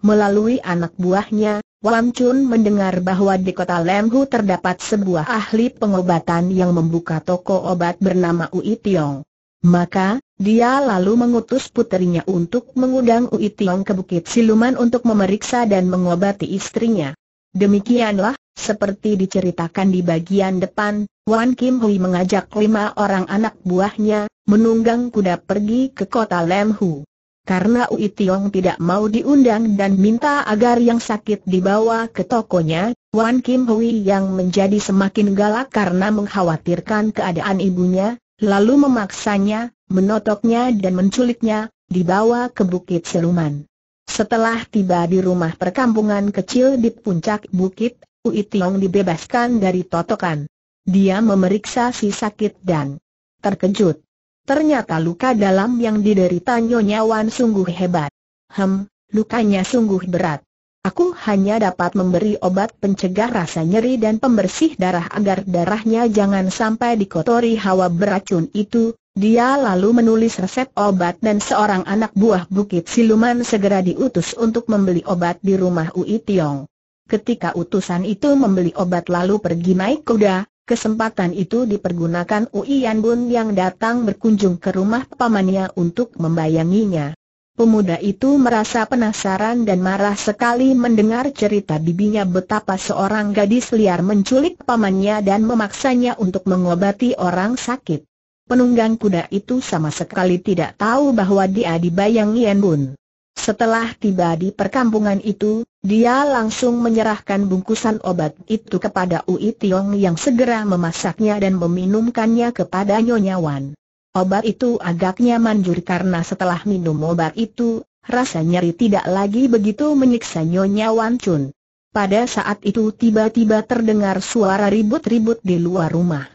Melalui anak buahnya, Wan Chun mendengar bahwa di kota Lemhu terdapat sebuah ahli pengobatan yang membuka toko obat bernama Ui Tiong. Maka, dia lalu mengutus putrinya untuk mengundang Ui Tiong ke Bukit Siluman untuk memeriksa dan mengobati istrinya. Demikianlah, seperti diceritakan di bagian depan, Wan Kim Hui mengajak lima orang anak buahnya, menunggang kuda pergi ke kota Lemhu. Karena Ui Tiong tidak mau diundang dan minta agar yang sakit dibawa ke tokonya, Wan Kim Hui yang menjadi semakin galak karena mengkhawatirkan keadaan ibunya, lalu memaksanya, menotoknya dan menculiknya, dibawa ke Bukit Seluman. Setelah tiba di rumah perkampungan kecil di puncak bukit, Ui Tiong dibebaskan dari totokan. Dia memeriksa si sakit dan terkejut. Ternyata luka dalam yang diderita Nyonya Wan sungguh hebat. Hem, lukanya sungguh berat. Aku hanya dapat memberi obat pencegah rasa nyeri dan pembersih darah agar darahnya jangan sampai dikotori hawa beracun itu. Dia lalu menulis resep obat dan seorang anak buah Bukit Siluman segera diutus untuk membeli obat di rumah Ui Tiong. Ketika utusan itu membeli obat lalu pergi naik kuda, Kesempatan itu dipergunakan Ui Bun yang datang berkunjung ke rumah pamannya untuk membayanginya. Pemuda itu merasa penasaran dan marah sekali mendengar cerita bibinya betapa seorang gadis liar menculik pamannya dan memaksanya untuk mengobati orang sakit. Penunggang kuda itu sama sekali tidak tahu bahwa dia dibayang Yan Bun. Setelah tiba di perkampungan itu, dia langsung menyerahkan bungkusan obat itu kepada Ui Tiong yang segera memasaknya dan meminumkannya kepada Nyonya Wan. Obat itu agaknya manjur karena setelah minum obat itu, rasa nyeri tidak lagi begitu menyiksa Nyonya Wan Chun. Pada saat itu tiba-tiba terdengar suara ribut-ribut di luar rumah.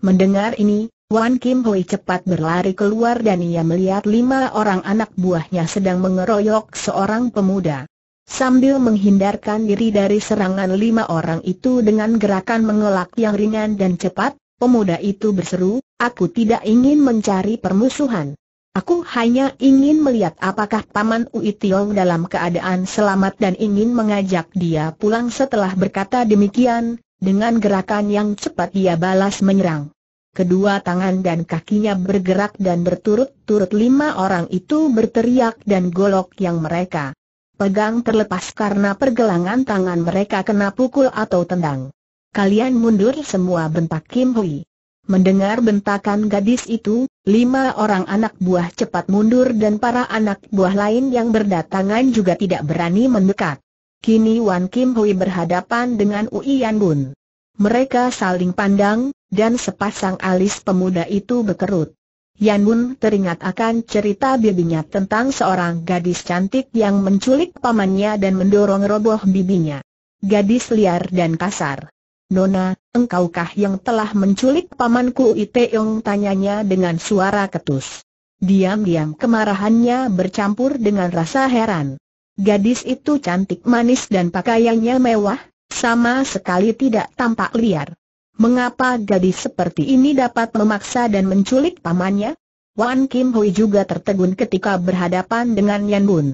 Mendengar ini, Wan Kim Hoi cepat berlari keluar dan ia melihat lima orang anak buahnya sedang mengeroyok seorang pemuda. Sambil menghindarkan diri dari serangan lima orang itu dengan gerakan mengelak yang ringan dan cepat, pemuda itu berseru, aku tidak ingin mencari permusuhan. Aku hanya ingin melihat apakah Paman Ui Tiong dalam keadaan selamat dan ingin mengajak dia pulang setelah berkata demikian, dengan gerakan yang cepat ia balas menyerang kedua tangan dan kakinya bergerak dan berturut-turut lima orang itu berteriak dan golok yang mereka pegang terlepas karena pergelangan tangan mereka kena pukul atau tendang. Kalian mundur semua bentak Kim Hui. Mendengar bentakan gadis itu, lima orang anak buah cepat mundur dan para anak buah lain yang berdatangan juga tidak berani mendekat. Kini Wan Kim Hui berhadapan dengan Ui Bun. Mereka saling pandang, dan sepasang alis pemuda itu berkerut. Yan Bun teringat akan cerita bibinya tentang seorang gadis cantik yang menculik pamannya dan mendorong roboh bibinya. Gadis liar dan kasar. Nona, engkaukah yang telah menculik pamanku Iteong tanyanya dengan suara ketus. Diam-diam kemarahannya bercampur dengan rasa heran. Gadis itu cantik manis dan pakaiannya mewah, sama sekali tidak tampak liar. Mengapa gadis seperti ini dapat memaksa dan menculik pamannya? Wan Kim Hui juga tertegun ketika berhadapan dengan Yan Bun.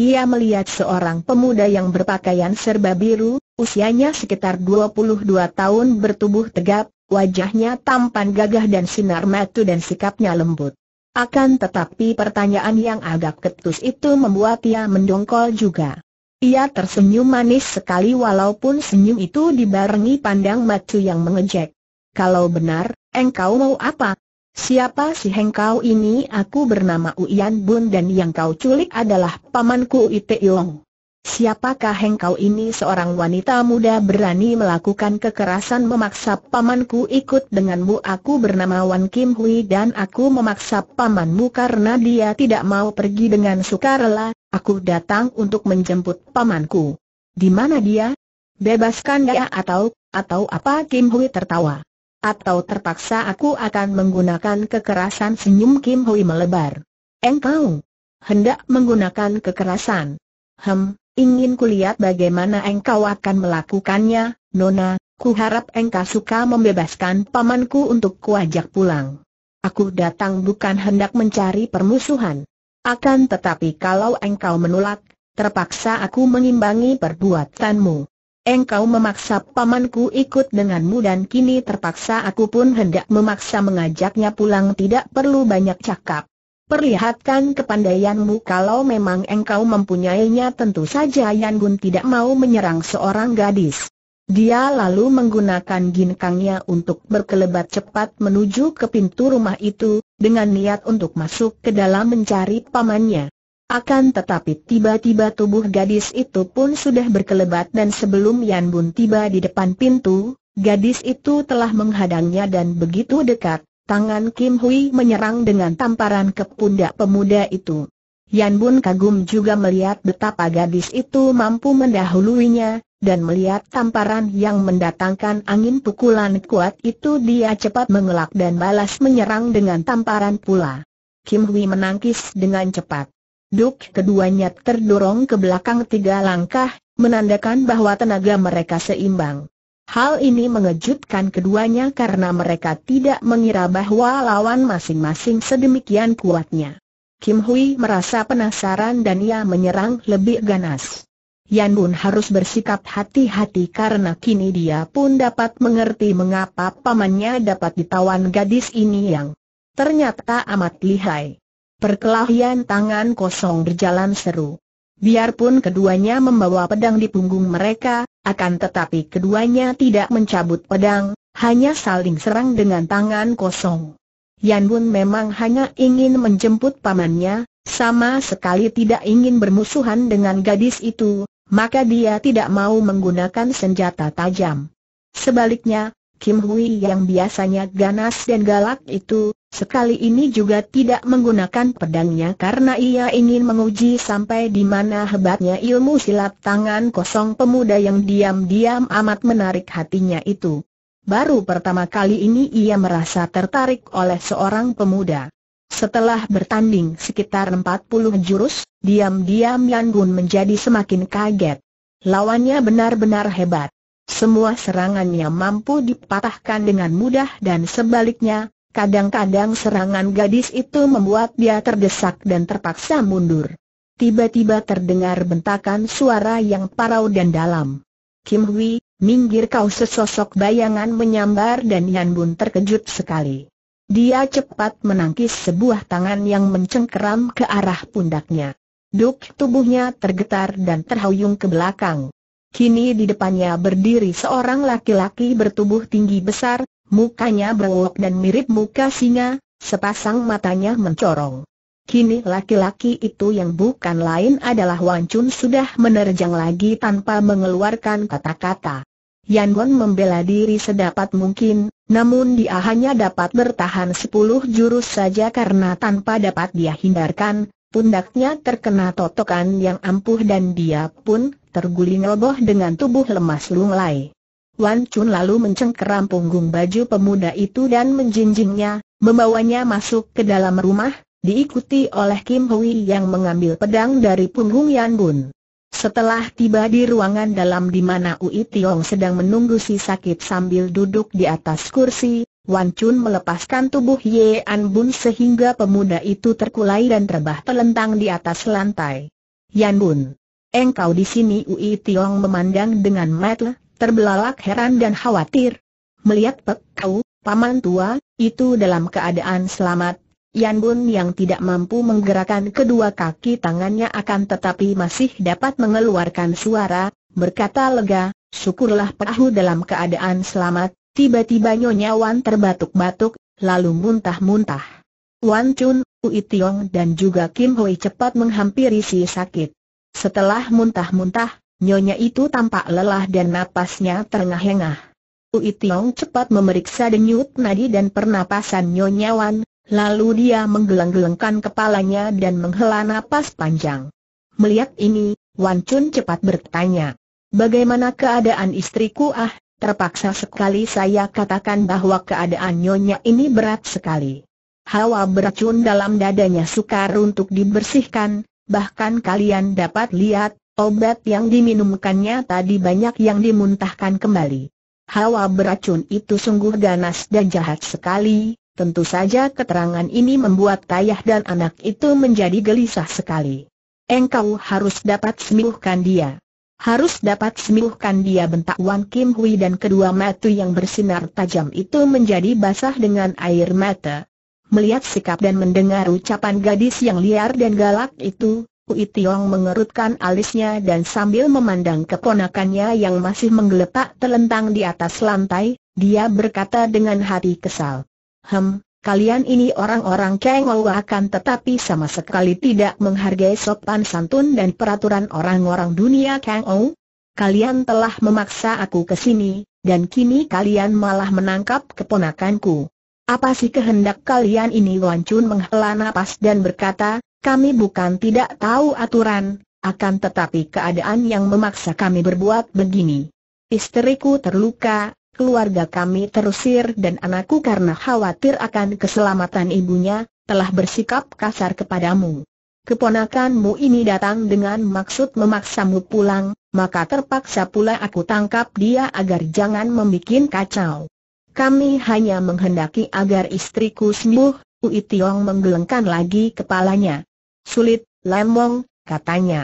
Ia melihat seorang pemuda yang berpakaian serba biru, usianya sekitar 22 tahun bertubuh tegap, wajahnya tampan gagah dan sinar matu dan sikapnya lembut. Akan tetapi pertanyaan yang agak ketus itu membuat ia mendongkol juga. Ia tersenyum manis sekali walaupun senyum itu dibarengi pandang macu yang mengejek. Kalau benar, engkau mau apa? Siapa sih engkau ini? Aku bernama Uian Bun dan yang kau culik adalah pamanku Ite Yong. Siapakah engkau ini? Seorang wanita muda berani melakukan kekerasan memaksa pamanku ikut denganmu. Aku bernama Wan Kim Hui dan aku memaksa pamanmu karena dia tidak mau pergi dengan sukarela. Aku datang untuk menjemput pamanku. Di mana dia? Bebaskan dia ya atau, atau apa Kim Hui tertawa. Atau terpaksa aku akan menggunakan kekerasan senyum Kim Hui melebar. Engkau hendak menggunakan kekerasan. Hem, ingin kulihat bagaimana engkau akan melakukannya, Nona, kuharap engkau suka membebaskan pamanku untuk kuajak pulang. Aku datang bukan hendak mencari permusuhan. Akan tetapi kalau engkau menolak, terpaksa aku mengimbangi perbuatanmu. Engkau memaksa pamanku ikut denganmu dan kini terpaksa aku pun hendak memaksa mengajaknya pulang tidak perlu banyak cakap. Perlihatkan kepandaianmu kalau memang engkau mempunyainya tentu saja Yan Gun tidak mau menyerang seorang gadis. Dia lalu menggunakan ginkangnya untuk berkelebat cepat menuju ke pintu rumah itu, dengan niat untuk masuk ke dalam mencari pamannya. Akan tetapi tiba-tiba tubuh gadis itu pun sudah berkelebat dan sebelum Yan Bun tiba di depan pintu, gadis itu telah menghadangnya dan begitu dekat, tangan Kim Hui menyerang dengan tamparan ke pundak pemuda itu. Yan Bun kagum juga melihat betapa gadis itu mampu mendahuluinya, dan melihat tamparan yang mendatangkan angin pukulan kuat itu dia cepat mengelak dan balas menyerang dengan tamparan pula. Kim Hui menangkis dengan cepat. Duk keduanya terdorong ke belakang tiga langkah, menandakan bahwa tenaga mereka seimbang. Hal ini mengejutkan keduanya karena mereka tidak mengira bahwa lawan masing-masing sedemikian kuatnya. Kim Hui merasa penasaran dan ia menyerang lebih ganas. Yan Bun harus bersikap hati-hati karena kini dia pun dapat mengerti mengapa pamannya dapat ditawan gadis ini yang ternyata amat lihai. Perkelahian tangan kosong berjalan seru. Biarpun keduanya membawa pedang di punggung mereka, akan tetapi keduanya tidak mencabut pedang, hanya saling serang dengan tangan kosong. Yan Bun memang hanya ingin menjemput pamannya, sama sekali tidak ingin bermusuhan dengan gadis itu, maka dia tidak mau menggunakan senjata tajam. Sebaliknya, Kim Hui yang biasanya ganas dan galak itu, sekali ini juga tidak menggunakan pedangnya karena ia ingin menguji sampai di mana hebatnya ilmu silat tangan kosong pemuda yang diam-diam amat menarik hatinya itu. Baru pertama kali ini ia merasa tertarik oleh seorang pemuda. Setelah bertanding sekitar 40 jurus, diam-diam Yan Gun menjadi semakin kaget. Lawannya benar-benar hebat. Semua serangannya mampu dipatahkan dengan mudah dan sebaliknya, kadang-kadang serangan gadis itu membuat dia terdesak dan terpaksa mundur. Tiba-tiba terdengar bentakan suara yang parau dan dalam. Kim Hui, minggir kau sesosok bayangan menyambar dan Yan Bun terkejut sekali. Dia cepat menangkis sebuah tangan yang mencengkeram ke arah pundaknya. Duk tubuhnya tergetar dan terhuyung ke belakang. Kini di depannya berdiri seorang laki-laki bertubuh tinggi besar, mukanya berwok dan mirip muka singa, sepasang matanya mencorong. Kini laki-laki itu yang bukan lain adalah Wan Chun sudah menerjang lagi tanpa mengeluarkan kata-kata. Yan Gon membela diri sedapat mungkin, namun dia hanya dapat bertahan sepuluh jurus saja karena tanpa dapat dia hindarkan, pundaknya terkena totokan yang ampuh dan dia pun terguling roboh dengan tubuh lemas lunglai. Wan Chun lalu mencengkeram punggung baju pemuda itu dan menjinjingnya, membawanya masuk ke dalam rumah, diikuti oleh Kim Hui yang mengambil pedang dari punggung Yan Bun. Setelah tiba di ruangan dalam di mana Ui Tiong sedang menunggu si sakit sambil duduk di atas kursi, Wan Chun melepaskan tubuh Ye An Bun sehingga pemuda itu terkulai dan terbah telentang di atas lantai. Yan Bun, engkau di sini Ui Tiong memandang dengan mata terbelalak heran dan khawatir. Melihat Pek Kau, paman tua, itu dalam keadaan selamat, Yan Bun yang tidak mampu menggerakkan kedua kaki tangannya akan tetapi masih dapat mengeluarkan suara, berkata lega, syukurlah perahu dalam keadaan selamat, tiba-tiba Nyonya Wan terbatuk-batuk, lalu muntah-muntah. Wan Chun, Ui Tiong dan juga Kim Hui cepat menghampiri si sakit. Setelah muntah-muntah, Nyonya itu tampak lelah dan napasnya terengah-engah. Ui Tiong cepat memeriksa denyut nadi dan pernapasan Nyonya Wan, Lalu dia menggeleng-gelengkan kepalanya dan menghela napas panjang. Melihat ini, Wan Chun cepat bertanya. Bagaimana keadaan istriku ah, terpaksa sekali saya katakan bahwa keadaan nyonya ini berat sekali. Hawa beracun dalam dadanya sukar untuk dibersihkan, bahkan kalian dapat lihat, obat yang diminumkannya tadi banyak yang dimuntahkan kembali. Hawa beracun itu sungguh ganas dan jahat sekali, Tentu saja keterangan ini membuat Tayah dan anak itu menjadi gelisah sekali. Engkau harus dapat sembuhkan dia. Harus dapat sembuhkan dia bentak Wan Kim Hui dan kedua mata yang bersinar tajam itu menjadi basah dengan air mata. Melihat sikap dan mendengar ucapan gadis yang liar dan galak itu, Hui Tiong mengerutkan alisnya dan sambil memandang keponakannya yang masih menggeletak telentang di atas lantai, dia berkata dengan hati kesal. Hem, kalian ini orang-orang kengol akan tetapi sama sekali tidak menghargai sopan santun dan peraturan orang-orang dunia kengol. Kalian telah memaksa aku ke sini, dan kini kalian malah menangkap keponakanku. Apa sih kehendak kalian ini? Wan Chun menghela nafas dan berkata, kami bukan tidak tahu aturan, akan tetapi keadaan yang memaksa kami berbuat begini. Isteriku terluka, keluarga kami terusir dan anakku karena khawatir akan keselamatan ibunya, telah bersikap kasar kepadamu. Keponakanmu ini datang dengan maksud memaksamu pulang, maka terpaksa pula aku tangkap dia agar jangan membuat kacau. Kami hanya menghendaki agar istriku sembuh, Ui Tiong menggelengkan lagi kepalanya. Sulit, Lemong, katanya.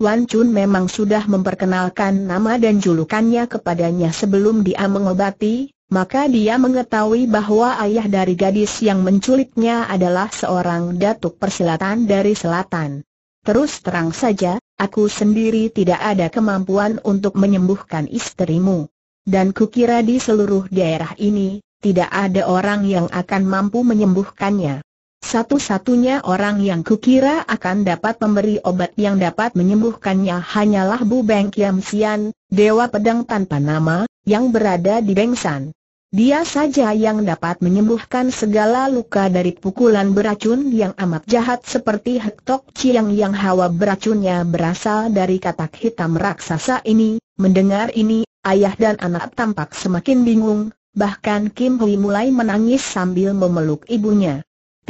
Wan Chun memang sudah memperkenalkan nama dan julukannya kepadanya sebelum dia mengobati, maka dia mengetahui bahwa ayah dari gadis yang menculiknya adalah seorang datuk persilatan dari selatan. Terus terang saja, aku sendiri tidak ada kemampuan untuk menyembuhkan istrimu. Dan kukira di seluruh daerah ini, tidak ada orang yang akan mampu menyembuhkannya. Satu-satunya orang yang kukira akan dapat memberi obat yang dapat menyembuhkannya hanyalah Bu Beng Kiam Sian, Dewa Pedang tanpa nama, yang berada di Bengsan. Dia saja yang dapat menyembuhkan segala luka dari pukulan beracun yang amat jahat seperti Hektok Chiang yang hawa beracunnya berasal dari katak hitam raksasa ini. Mendengar ini, ayah dan anak tampak semakin bingung, bahkan Kim Hui mulai menangis sambil memeluk ibunya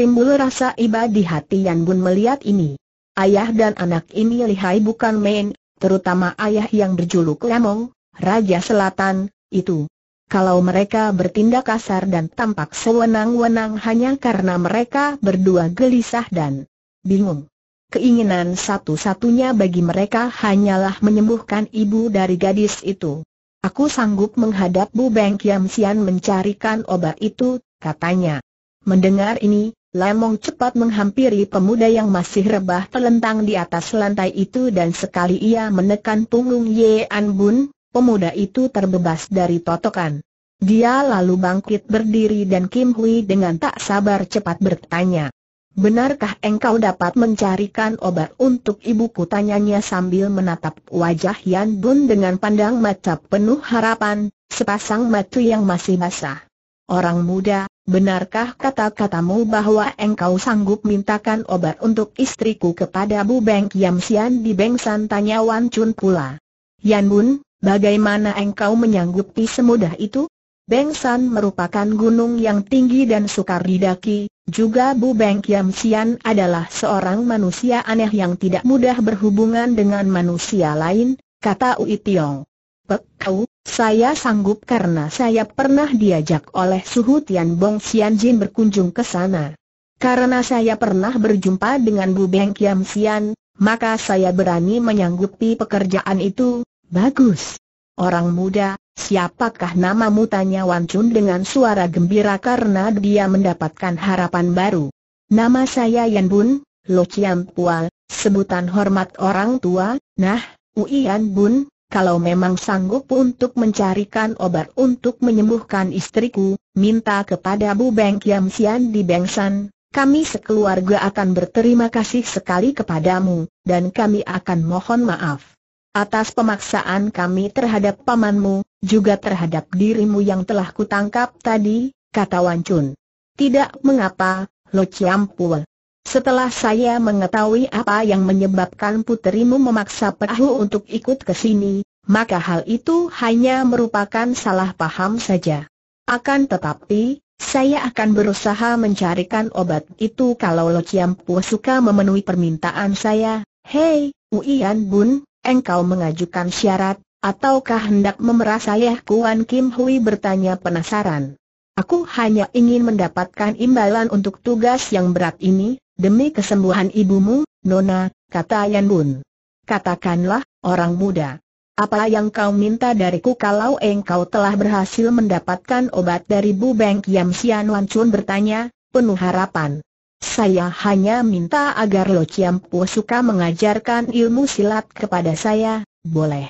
timbul rasa iba di hati Yan Bun melihat ini. Ayah dan anak ini lihai bukan main, terutama ayah yang berjuluk Lemong, Raja Selatan, itu. Kalau mereka bertindak kasar dan tampak sewenang-wenang hanya karena mereka berdua gelisah dan bingung. Keinginan satu-satunya bagi mereka hanyalah menyembuhkan ibu dari gadis itu. Aku sanggup menghadap Bu Beng Kiam Sian mencarikan obat itu, katanya. Mendengar ini, Lemong cepat menghampiri pemuda yang masih rebah telentang di atas lantai itu dan sekali ia menekan punggung Ye An Bun, pemuda itu terbebas dari totokan. Dia lalu bangkit berdiri dan Kim Hui dengan tak sabar cepat bertanya. Benarkah engkau dapat mencarikan obat untuk ibuku tanyanya sambil menatap wajah Yan Bun dengan pandang mata penuh harapan, sepasang mata yang masih basah. Orang muda, Benarkah kata-katamu bahwa engkau sanggup mintakan obat untuk istriku kepada Bu Beng Kiam Sian di Beng San? Tanya Wan Chun pula. Yan Bun, bagaimana engkau menyanggupi semudah itu? Beng San merupakan gunung yang tinggi dan sukar didaki, juga Bu Beng Kiam Sian adalah seorang manusia aneh yang tidak mudah berhubungan dengan manusia lain, kata Ui Tiong. Kau, saya sanggup karena saya pernah diajak oleh Suhu Tian Bong Sian Jin berkunjung ke sana. Karena saya pernah berjumpa dengan Bu Beng Kiam Sian, maka saya berani menyanggupi pekerjaan itu, bagus. Orang muda, siapakah namamu tanya Wan Chun dengan suara gembira karena dia mendapatkan harapan baru. Nama saya Yan Bun, Lo Chiam Pual, sebutan hormat orang tua, nah, Uian Bun, kalau memang sanggup untuk mencarikan obat untuk menyembuhkan istriku, minta kepada Bu Beng Kiam Sian di Bengsan, kami sekeluarga akan berterima kasih sekali kepadamu, dan kami akan mohon maaf. Atas pemaksaan kami terhadap pamanmu, juga terhadap dirimu yang telah kutangkap tadi, kata Wan Chun. Tidak mengapa, Lo Chiam Pul. Setelah saya mengetahui apa yang menyebabkan puterimu memaksa perahu untuk ikut ke sini, maka hal itu hanya merupakan salah paham saja. Akan tetapi, saya akan berusaha mencarikan obat itu kalau Lo Chiampu suka memenuhi permintaan saya. Hei, Uian Bun, engkau mengajukan syarat, ataukah hendak memeras ayah Kuan Kim Hui bertanya penasaran. Aku hanya ingin mendapatkan imbalan untuk tugas yang berat ini, Demi kesembuhan ibumu, Nona, kata Yan Bun. Katakanlah, orang muda. Apa yang kau minta dariku kalau engkau telah berhasil mendapatkan obat dari Bu Beng Kiam Sian Wan Chun bertanya, penuh harapan. Saya hanya minta agar Lo Chiam Po suka mengajarkan ilmu silat kepada saya, boleh.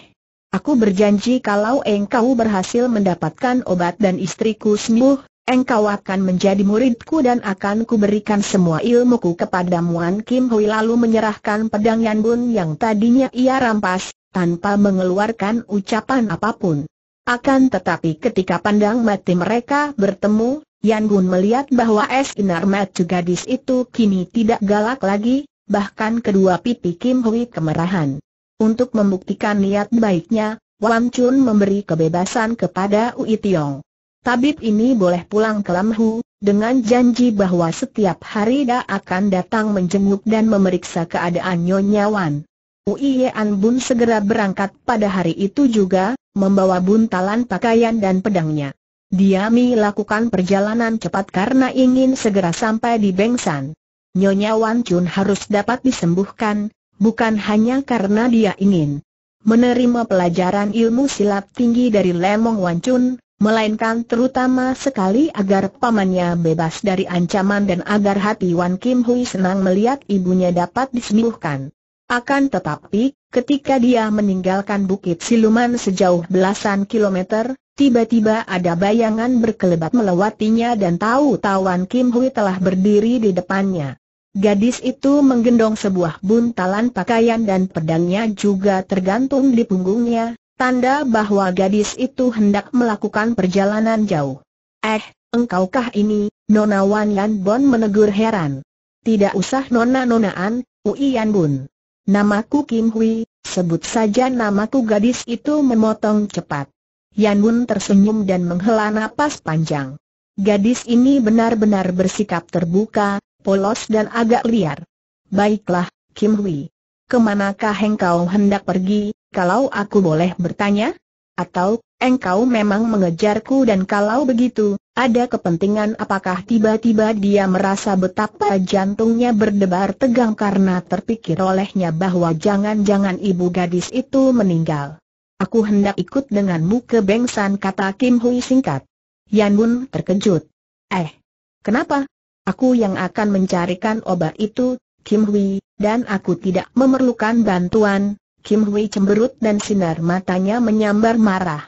Aku berjanji kalau engkau berhasil mendapatkan obat dan istriku sembuh, engkau akan menjadi muridku dan akan kuberikan semua ilmuku kepadamu An Kim Hui lalu menyerahkan pedang Yan Bun yang tadinya ia rampas, tanpa mengeluarkan ucapan apapun. Akan tetapi ketika pandang mati mereka bertemu, Yan Bun melihat bahwa es inar juga gadis itu kini tidak galak lagi, bahkan kedua pipi Kim Hui kemerahan. Untuk membuktikan niat baiknya, Wang Chun memberi kebebasan kepada Ui Tiong tabib ini boleh pulang ke Lamhu, dengan janji bahwa setiap hari dia akan datang menjenguk dan memeriksa keadaan Nyonya Wan. Uian Bun segera berangkat pada hari itu juga, membawa buntalan pakaian dan pedangnya. Diami lakukan perjalanan cepat karena ingin segera sampai di Bengsan. Nyonya Wan Chun harus dapat disembuhkan, bukan hanya karena dia ingin menerima pelajaran ilmu silat tinggi dari Lemong Wan Chun, melainkan terutama sekali agar pamannya bebas dari ancaman dan agar hati Wan Kim Hui senang melihat ibunya dapat disembuhkan. Akan tetapi, ketika dia meninggalkan Bukit Siluman sejauh belasan kilometer, tiba-tiba ada bayangan berkelebat melewatinya dan tahu tawan Kim Hui telah berdiri di depannya. Gadis itu menggendong sebuah buntalan pakaian dan pedangnya juga tergantung di punggungnya, Tanda bahwa gadis itu hendak melakukan perjalanan jauh. Eh, engkaukah ini, Nona Wan Yan Bon menegur heran. Tidak usah nona-nonaan, Ui Yan Bun. Namaku Kim Hui, sebut saja namaku gadis itu memotong cepat. Yan Bun tersenyum dan menghela napas panjang. Gadis ini benar-benar bersikap terbuka, polos dan agak liar. Baiklah, Kim Hui. Kemanakah engkau hendak pergi, kalau aku boleh bertanya? Atau, engkau memang mengejarku dan kalau begitu, ada kepentingan apakah tiba-tiba dia merasa betapa jantungnya berdebar tegang karena terpikir olehnya bahwa jangan-jangan ibu gadis itu meninggal. Aku hendak ikut denganmu ke Bengsan kata Kim Hui singkat. Yan Bun terkejut. Eh, kenapa? Aku yang akan mencarikan obat itu, Kim Hui, dan aku tidak memerlukan bantuan, Kim Hui cemberut dan sinar matanya menyambar marah.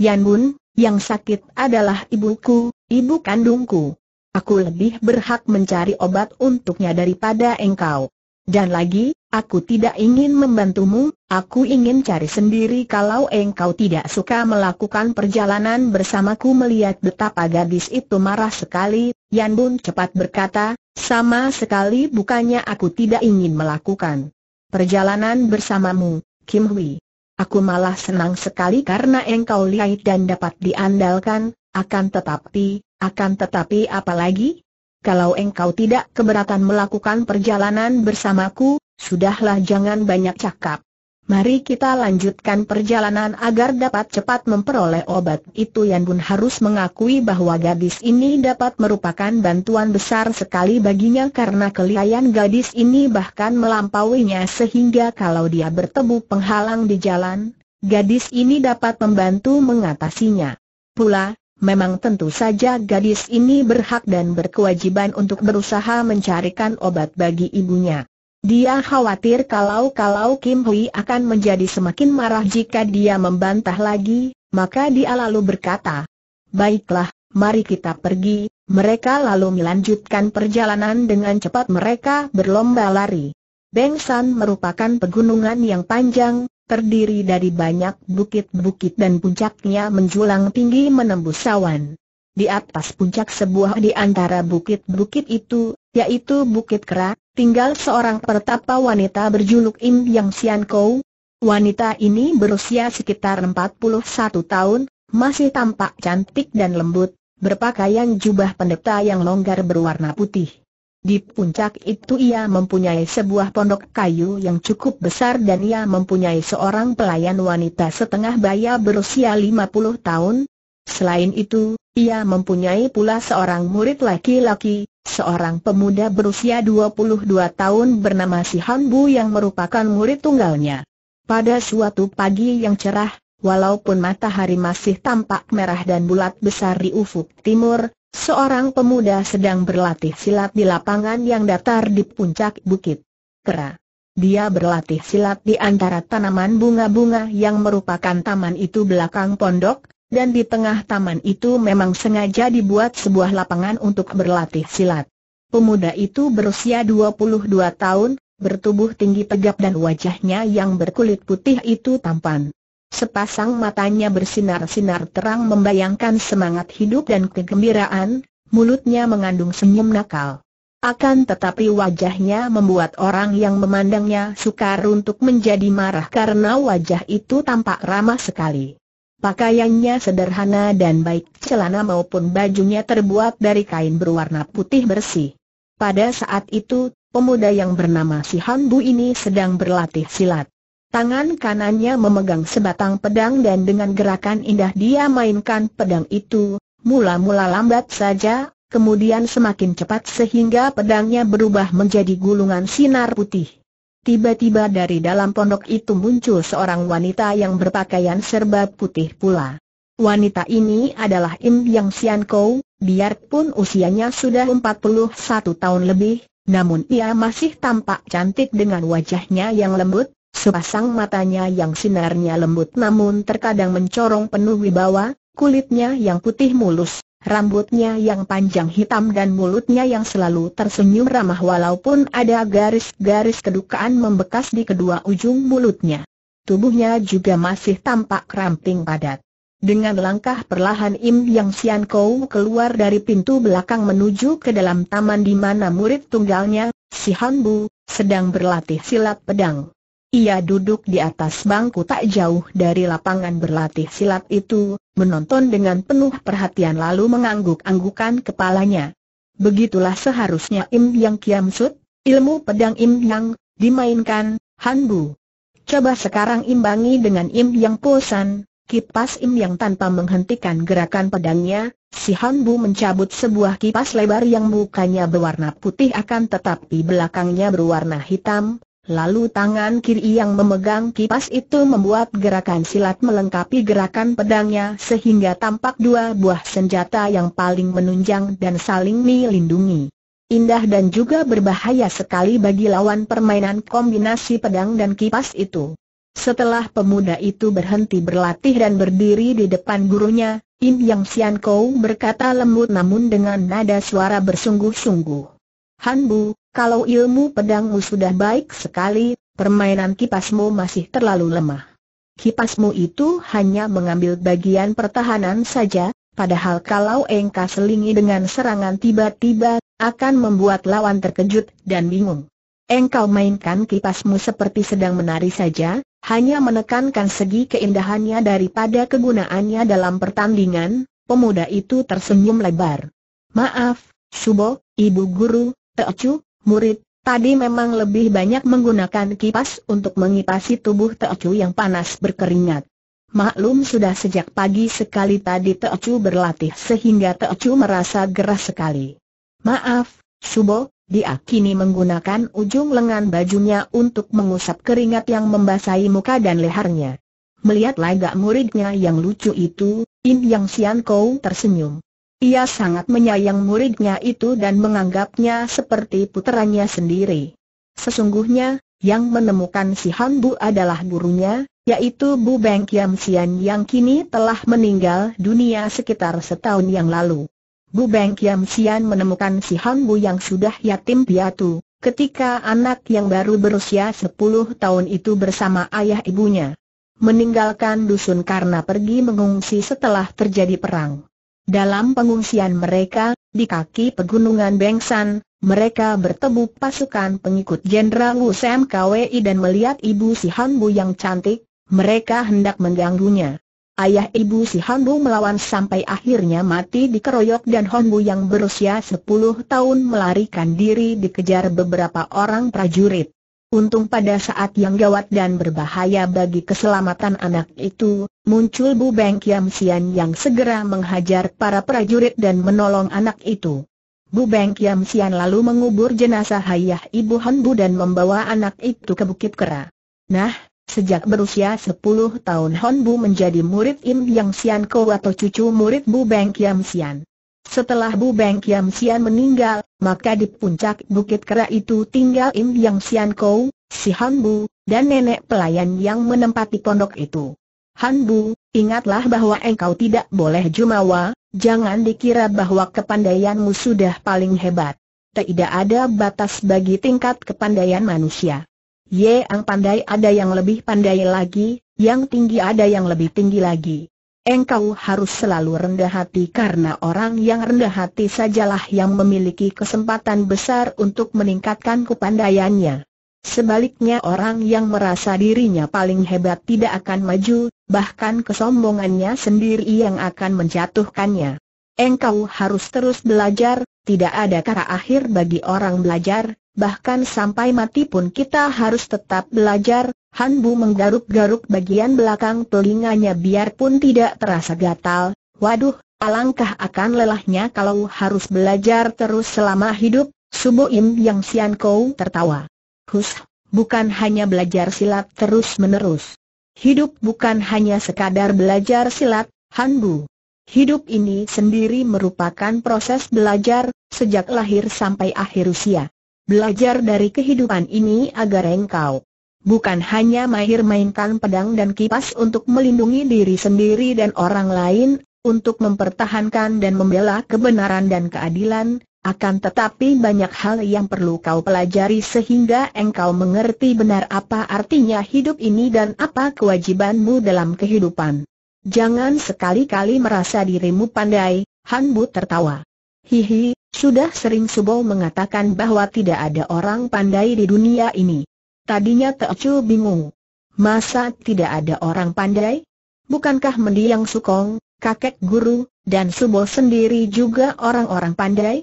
Yan Bun, yang sakit adalah ibuku, ibu kandungku. Aku lebih berhak mencari obat untuknya daripada engkau. Dan lagi, aku tidak ingin membantumu, aku ingin cari sendiri kalau engkau tidak suka melakukan perjalanan bersamaku melihat betapa gadis itu marah sekali, Yan Bun cepat berkata, sama sekali bukannya aku tidak ingin melakukan. Perjalanan bersamamu, Kim Hui. Aku malah senang sekali karena engkau lihat dan dapat diandalkan, akan tetapi, akan tetapi apalagi? Kalau engkau tidak keberatan melakukan perjalanan bersamaku, sudahlah jangan banyak cakap. Mari kita lanjutkan perjalanan agar dapat cepat memperoleh obat itu Yan Bun harus mengakui bahwa gadis ini dapat merupakan bantuan besar sekali baginya karena kelihayan gadis ini bahkan melampauinya sehingga kalau dia bertemu penghalang di jalan, gadis ini dapat membantu mengatasinya. Pula, Memang tentu saja gadis ini berhak dan berkewajiban untuk berusaha mencarikan obat bagi ibunya. Dia khawatir kalau-kalau Kim Hui akan menjadi semakin marah jika dia membantah lagi, maka dia lalu berkata, Baiklah, mari kita pergi, mereka lalu melanjutkan perjalanan dengan cepat mereka berlomba lari. San merupakan pegunungan yang panjang, terdiri dari banyak bukit-bukit dan puncaknya menjulang tinggi menembus sawan. Di atas puncak sebuah di antara bukit-bukit itu, yaitu Bukit Kerak tinggal seorang pertapa wanita berjuluk Im Yang Sian Kou. Wanita ini berusia sekitar 41 tahun, masih tampak cantik dan lembut, berpakaian jubah pendeta yang longgar berwarna putih. Di puncak itu ia mempunyai sebuah pondok kayu yang cukup besar dan ia mempunyai seorang pelayan wanita setengah baya berusia 50 tahun. Selain itu, ia mempunyai pula seorang murid laki-laki, seorang pemuda berusia 22 tahun bernama Si Han Bu yang merupakan murid tunggalnya. Pada suatu pagi yang cerah, walaupun matahari masih tampak merah dan bulat besar di ufuk timur, seorang pemuda sedang berlatih silat di lapangan yang datar di puncak bukit. Kera. Dia berlatih silat di antara tanaman bunga-bunga yang merupakan taman itu belakang pondok, dan di tengah taman itu memang sengaja dibuat sebuah lapangan untuk berlatih silat. Pemuda itu berusia 22 tahun, bertubuh tinggi tegap dan wajahnya yang berkulit putih itu tampan. Sepasang matanya bersinar-sinar terang membayangkan semangat hidup dan kegembiraan, mulutnya mengandung senyum nakal. Akan tetapi wajahnya membuat orang yang memandangnya sukar untuk menjadi marah karena wajah itu tampak ramah sekali. Pakaiannya sederhana dan baik celana maupun bajunya terbuat dari kain berwarna putih bersih. Pada saat itu, pemuda yang bernama Si Han Bu ini sedang berlatih silat. Tangan kanannya memegang sebatang pedang dan dengan gerakan indah dia mainkan pedang itu, mula-mula lambat saja, kemudian semakin cepat sehingga pedangnya berubah menjadi gulungan sinar putih. Tiba-tiba dari dalam pondok itu muncul seorang wanita yang berpakaian serba putih pula. Wanita ini adalah Im Yang Sian Kou, biarpun usianya sudah 41 tahun lebih, namun ia masih tampak cantik dengan wajahnya yang lembut, sepasang matanya yang sinarnya lembut namun terkadang mencorong penuh wibawa, kulitnya yang putih mulus, rambutnya yang panjang hitam dan mulutnya yang selalu tersenyum ramah walaupun ada garis-garis kedukaan membekas di kedua ujung mulutnya. Tubuhnya juga masih tampak ramping padat. Dengan langkah perlahan Im Yang Sian Kou keluar dari pintu belakang menuju ke dalam taman di mana murid tunggalnya, si Han Bu, sedang berlatih silat pedang. Ia duduk di atas bangku tak jauh dari lapangan berlatih silat itu, menonton dengan penuh perhatian lalu mengangguk-anggukan kepalanya. Begitulah seharusnya Im Yang Kiam Sut, ilmu pedang Im Yang, dimainkan, Han Bu. Coba sekarang imbangi dengan Im Yang Posan, kipas Im Yang tanpa menghentikan gerakan pedangnya, si Han Bu mencabut sebuah kipas lebar yang mukanya berwarna putih akan tetapi belakangnya berwarna hitam, Lalu tangan kiri yang memegang kipas itu membuat gerakan silat melengkapi gerakan pedangnya sehingga tampak dua buah senjata yang paling menunjang dan saling melindungi. Indah dan juga berbahaya sekali bagi lawan permainan kombinasi pedang dan kipas itu. Setelah pemuda itu berhenti berlatih dan berdiri di depan gurunya, Im Yang Sian Kou berkata lembut namun dengan nada suara bersungguh-sungguh. Han Bu, kalau ilmu pedangmu sudah baik sekali, permainan kipasmu masih terlalu lemah. Kipasmu itu hanya mengambil bagian pertahanan saja, padahal kalau engkau selingi dengan serangan tiba-tiba, akan membuat lawan terkejut dan bingung. Engkau mainkan kipasmu seperti sedang menari saja, hanya menekankan segi keindahannya daripada kegunaannya dalam pertandingan, pemuda itu tersenyum lebar. Maaf, Subo, Ibu Guru, Teocu, Murid, tadi memang lebih banyak menggunakan kipas untuk mengipasi tubuh Teocu yang panas berkeringat. Maklum sudah sejak pagi sekali tadi Teocu berlatih sehingga Teocu merasa gerah sekali. Maaf, Subo, dia kini menggunakan ujung lengan bajunya untuk mengusap keringat yang membasahi muka dan lehernya. Melihat lagak muridnya yang lucu itu, In Yang Sian Kou tersenyum. Ia sangat menyayang muridnya itu dan menganggapnya seperti puteranya sendiri. Sesungguhnya, yang menemukan si Han Bu adalah gurunya, yaitu Bu Beng Kiam Sian yang kini telah meninggal dunia sekitar setahun yang lalu. Bu Beng Kiam Sian menemukan si Han Bu yang sudah yatim piatu, ketika anak yang baru berusia 10 tahun itu bersama ayah ibunya. Meninggalkan dusun karena pergi mengungsi setelah terjadi perang. Dalam pengungsian mereka, di kaki pegunungan Bengsan, mereka bertemu pasukan pengikut Jenderal Wu Sam KWI dan melihat ibu si Hanbu yang cantik, mereka hendak mengganggunya. Ayah ibu si Hanbu melawan sampai akhirnya mati dikeroyok dan Hanbu yang berusia 10 tahun melarikan diri dikejar beberapa orang prajurit. Untung pada saat yang gawat dan berbahaya bagi keselamatan anak itu, muncul Bu Beng Kiam Sian yang segera menghajar para prajurit dan menolong anak itu. Bu Beng Kiam Sian lalu mengubur jenazah Hayah Ibu Hanbu dan membawa anak itu ke Bukit Kera. Nah, sejak berusia 10 tahun Honbu menjadi murid Im Yang Sian Ko atau cucu murid Bu Beng Kiam Sian. Setelah Bu Beng Kiam Sian meninggal, maka di puncak bukit kera itu tinggal Im Yang Sian Kou, si Han Bu, dan nenek pelayan yang menempati pondok itu. Han Bu, ingatlah bahwa engkau tidak boleh jumawa, jangan dikira bahwa kepandaianmu sudah paling hebat. Tidak ada batas bagi tingkat kepandaian manusia. Ye, Yang pandai ada yang lebih pandai lagi, yang tinggi ada yang lebih tinggi lagi engkau harus selalu rendah hati karena orang yang rendah hati sajalah yang memiliki kesempatan besar untuk meningkatkan kepandaiannya. Sebaliknya orang yang merasa dirinya paling hebat tidak akan maju, bahkan kesombongannya sendiri yang akan menjatuhkannya. Engkau harus terus belajar, tidak ada kata akhir bagi orang belajar, bahkan sampai mati pun kita harus tetap belajar. Han Bu menggaruk-garuk bagian belakang telinganya biarpun tidak terasa gatal. Waduh, alangkah akan lelahnya kalau harus belajar terus selama hidup, Subo Im Yang Sian Kou tertawa. Hus, bukan hanya belajar silat terus-menerus. Hidup bukan hanya sekadar belajar silat, Han Bu. Hidup ini sendiri merupakan proses belajar, sejak lahir sampai akhir usia. Belajar dari kehidupan ini agar engkau bukan hanya mahir mainkan pedang dan kipas untuk melindungi diri sendiri dan orang lain, untuk mempertahankan dan membela kebenaran dan keadilan, akan tetapi banyak hal yang perlu kau pelajari sehingga engkau mengerti benar apa artinya hidup ini dan apa kewajibanmu dalam kehidupan. Jangan sekali-kali merasa dirimu pandai, Han Bu tertawa. Hihi, sudah sering Subo mengatakan bahwa tidak ada orang pandai di dunia ini. Tadinya Teocu bingung. Masa tidak ada orang pandai? Bukankah mendiang Sukong, kakek guru, dan Subo sendiri juga orang-orang pandai?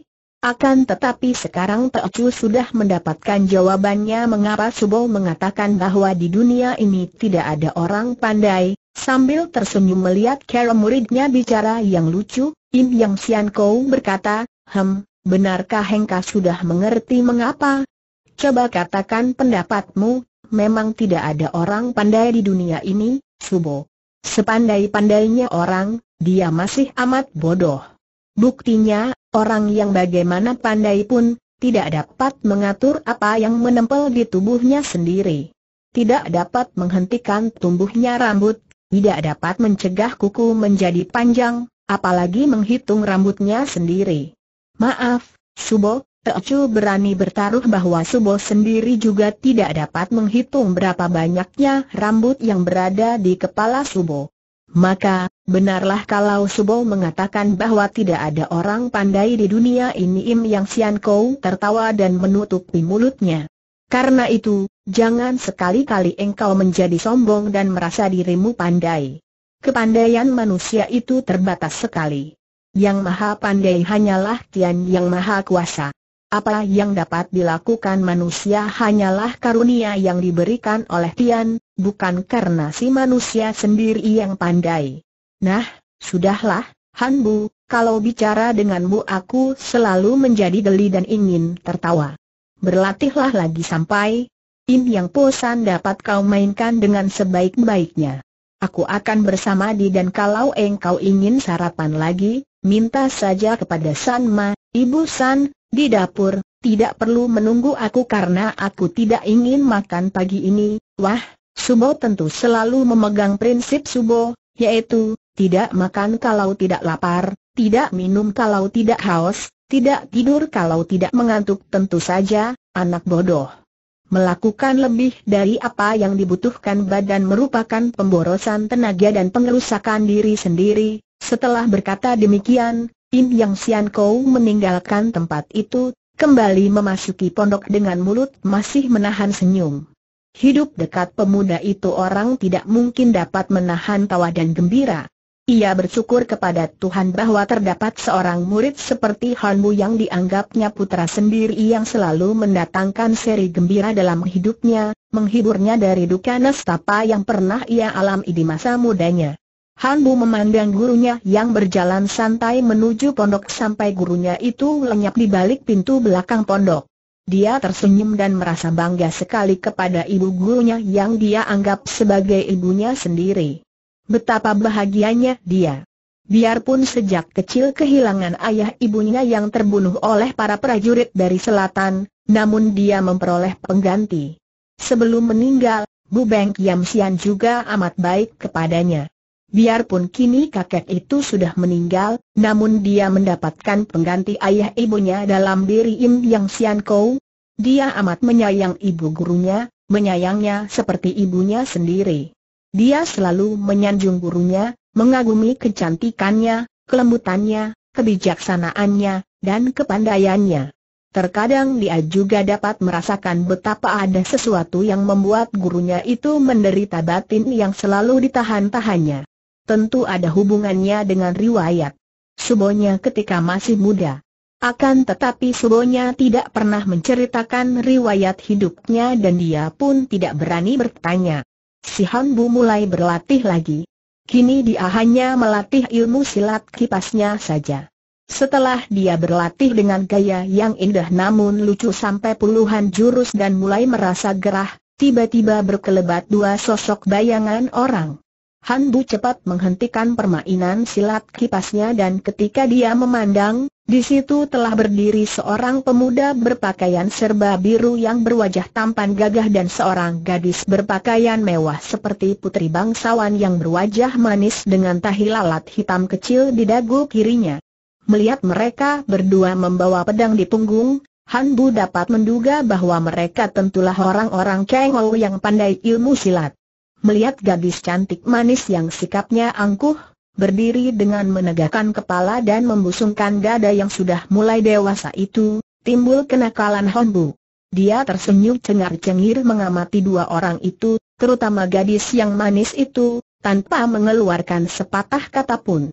Akan tetapi sekarang Teocu sudah mendapatkan jawabannya mengapa Subo mengatakan bahwa di dunia ini tidak ada orang pandai, Sambil tersenyum melihat cara muridnya bicara yang lucu, Im Yang Sian Kou berkata, Hem, benarkah Hengka sudah mengerti mengapa? Coba katakan pendapatmu, memang tidak ada orang pandai di dunia ini, Subo. Sepandai-pandainya orang, dia masih amat bodoh. Buktinya, orang yang bagaimana pandai pun, tidak dapat mengatur apa yang menempel di tubuhnya sendiri. Tidak dapat menghentikan tumbuhnya rambut, tidak dapat mencegah kuku menjadi panjang, apalagi menghitung rambutnya sendiri. Maaf, Subo, Teocu berani bertaruh bahwa Subo sendiri juga tidak dapat menghitung berapa banyaknya rambut yang berada di kepala Subo. Maka, benarlah kalau Subo mengatakan bahwa tidak ada orang pandai di dunia ini Im Yang Sian Kou tertawa dan menutupi mulutnya. Karena itu, Jangan sekali-kali engkau menjadi sombong dan merasa dirimu pandai. Kepandaian manusia itu terbatas sekali. Yang maha pandai hanyalah Tian Yang Maha Kuasa. Apa yang dapat dilakukan manusia hanyalah karunia yang diberikan oleh Tian, bukan karena si manusia sendiri yang pandai. Nah, sudahlah, Han Bu, kalau bicara denganmu aku selalu menjadi geli dan ingin tertawa. Berlatihlah lagi sampai In yang bosan dapat kau mainkan dengan sebaik-baiknya. Aku akan bersama di dan kalau engkau ingin sarapan lagi, minta saja kepada San Ma, Ibu San, di dapur, tidak perlu menunggu aku karena aku tidak ingin makan pagi ini. Wah, Subo tentu selalu memegang prinsip Subo, yaitu, tidak makan kalau tidak lapar, tidak minum kalau tidak haus, tidak tidur kalau tidak mengantuk tentu saja, anak bodoh. Melakukan lebih dari apa yang dibutuhkan badan merupakan pemborosan tenaga dan pengerusakan diri sendiri. Setelah berkata demikian, In Yang Sian Kou meninggalkan tempat itu, kembali memasuki pondok dengan mulut masih menahan senyum. Hidup dekat pemuda itu orang tidak mungkin dapat menahan tawa dan gembira. Ia bersyukur kepada Tuhan bahwa terdapat seorang murid seperti Hanbu yang dianggapnya putra sendiri yang selalu mendatangkan seri gembira dalam hidupnya, menghiburnya dari duka nestapa yang pernah ia alami di masa mudanya. Hanbu memandang gurunya yang berjalan santai menuju pondok sampai gurunya itu lenyap di balik pintu belakang pondok. Dia tersenyum dan merasa bangga sekali kepada ibu gurunya yang dia anggap sebagai ibunya sendiri. Betapa bahagianya dia. Biarpun sejak kecil kehilangan ayah ibunya yang terbunuh oleh para prajurit dari selatan, namun dia memperoleh pengganti. Sebelum meninggal, Bu Beng Kiam Sian juga amat baik kepadanya. Biarpun kini kakek itu sudah meninggal, namun dia mendapatkan pengganti ayah ibunya dalam diri Im Yang Sian Kou. Dia amat menyayang ibu gurunya, menyayangnya seperti ibunya sendiri. Dia selalu menyanjung gurunya, mengagumi kecantikannya, kelembutannya, kebijaksanaannya, dan kepandaiannya. Terkadang dia juga dapat merasakan betapa ada sesuatu yang membuat gurunya itu menderita batin yang selalu ditahan-tahannya. Tentu ada hubungannya dengan riwayat. Subonya ketika masih muda. Akan tetapi Subonya tidak pernah menceritakan riwayat hidupnya dan dia pun tidak berani bertanya si Hanbu mulai berlatih lagi. Kini dia hanya melatih ilmu silat kipasnya saja. Setelah dia berlatih dengan gaya yang indah namun lucu sampai puluhan jurus dan mulai merasa gerah, tiba-tiba berkelebat dua sosok bayangan orang. Han Bu cepat menghentikan permainan silat kipasnya dan ketika dia memandang, di situ telah berdiri seorang pemuda berpakaian serba biru yang berwajah tampan gagah dan seorang gadis berpakaian mewah seperti putri bangsawan yang berwajah manis dengan tahi lalat hitam kecil di dagu kirinya. Melihat mereka berdua membawa pedang di punggung, Han Bu dapat menduga bahwa mereka tentulah orang-orang Kengou yang pandai ilmu silat melihat gadis cantik manis yang sikapnya angkuh, berdiri dengan menegakkan kepala dan membusungkan dada yang sudah mulai dewasa itu, timbul kenakalan Honbu. Dia tersenyum cengar-cengir mengamati dua orang itu, terutama gadis yang manis itu, tanpa mengeluarkan sepatah kata pun.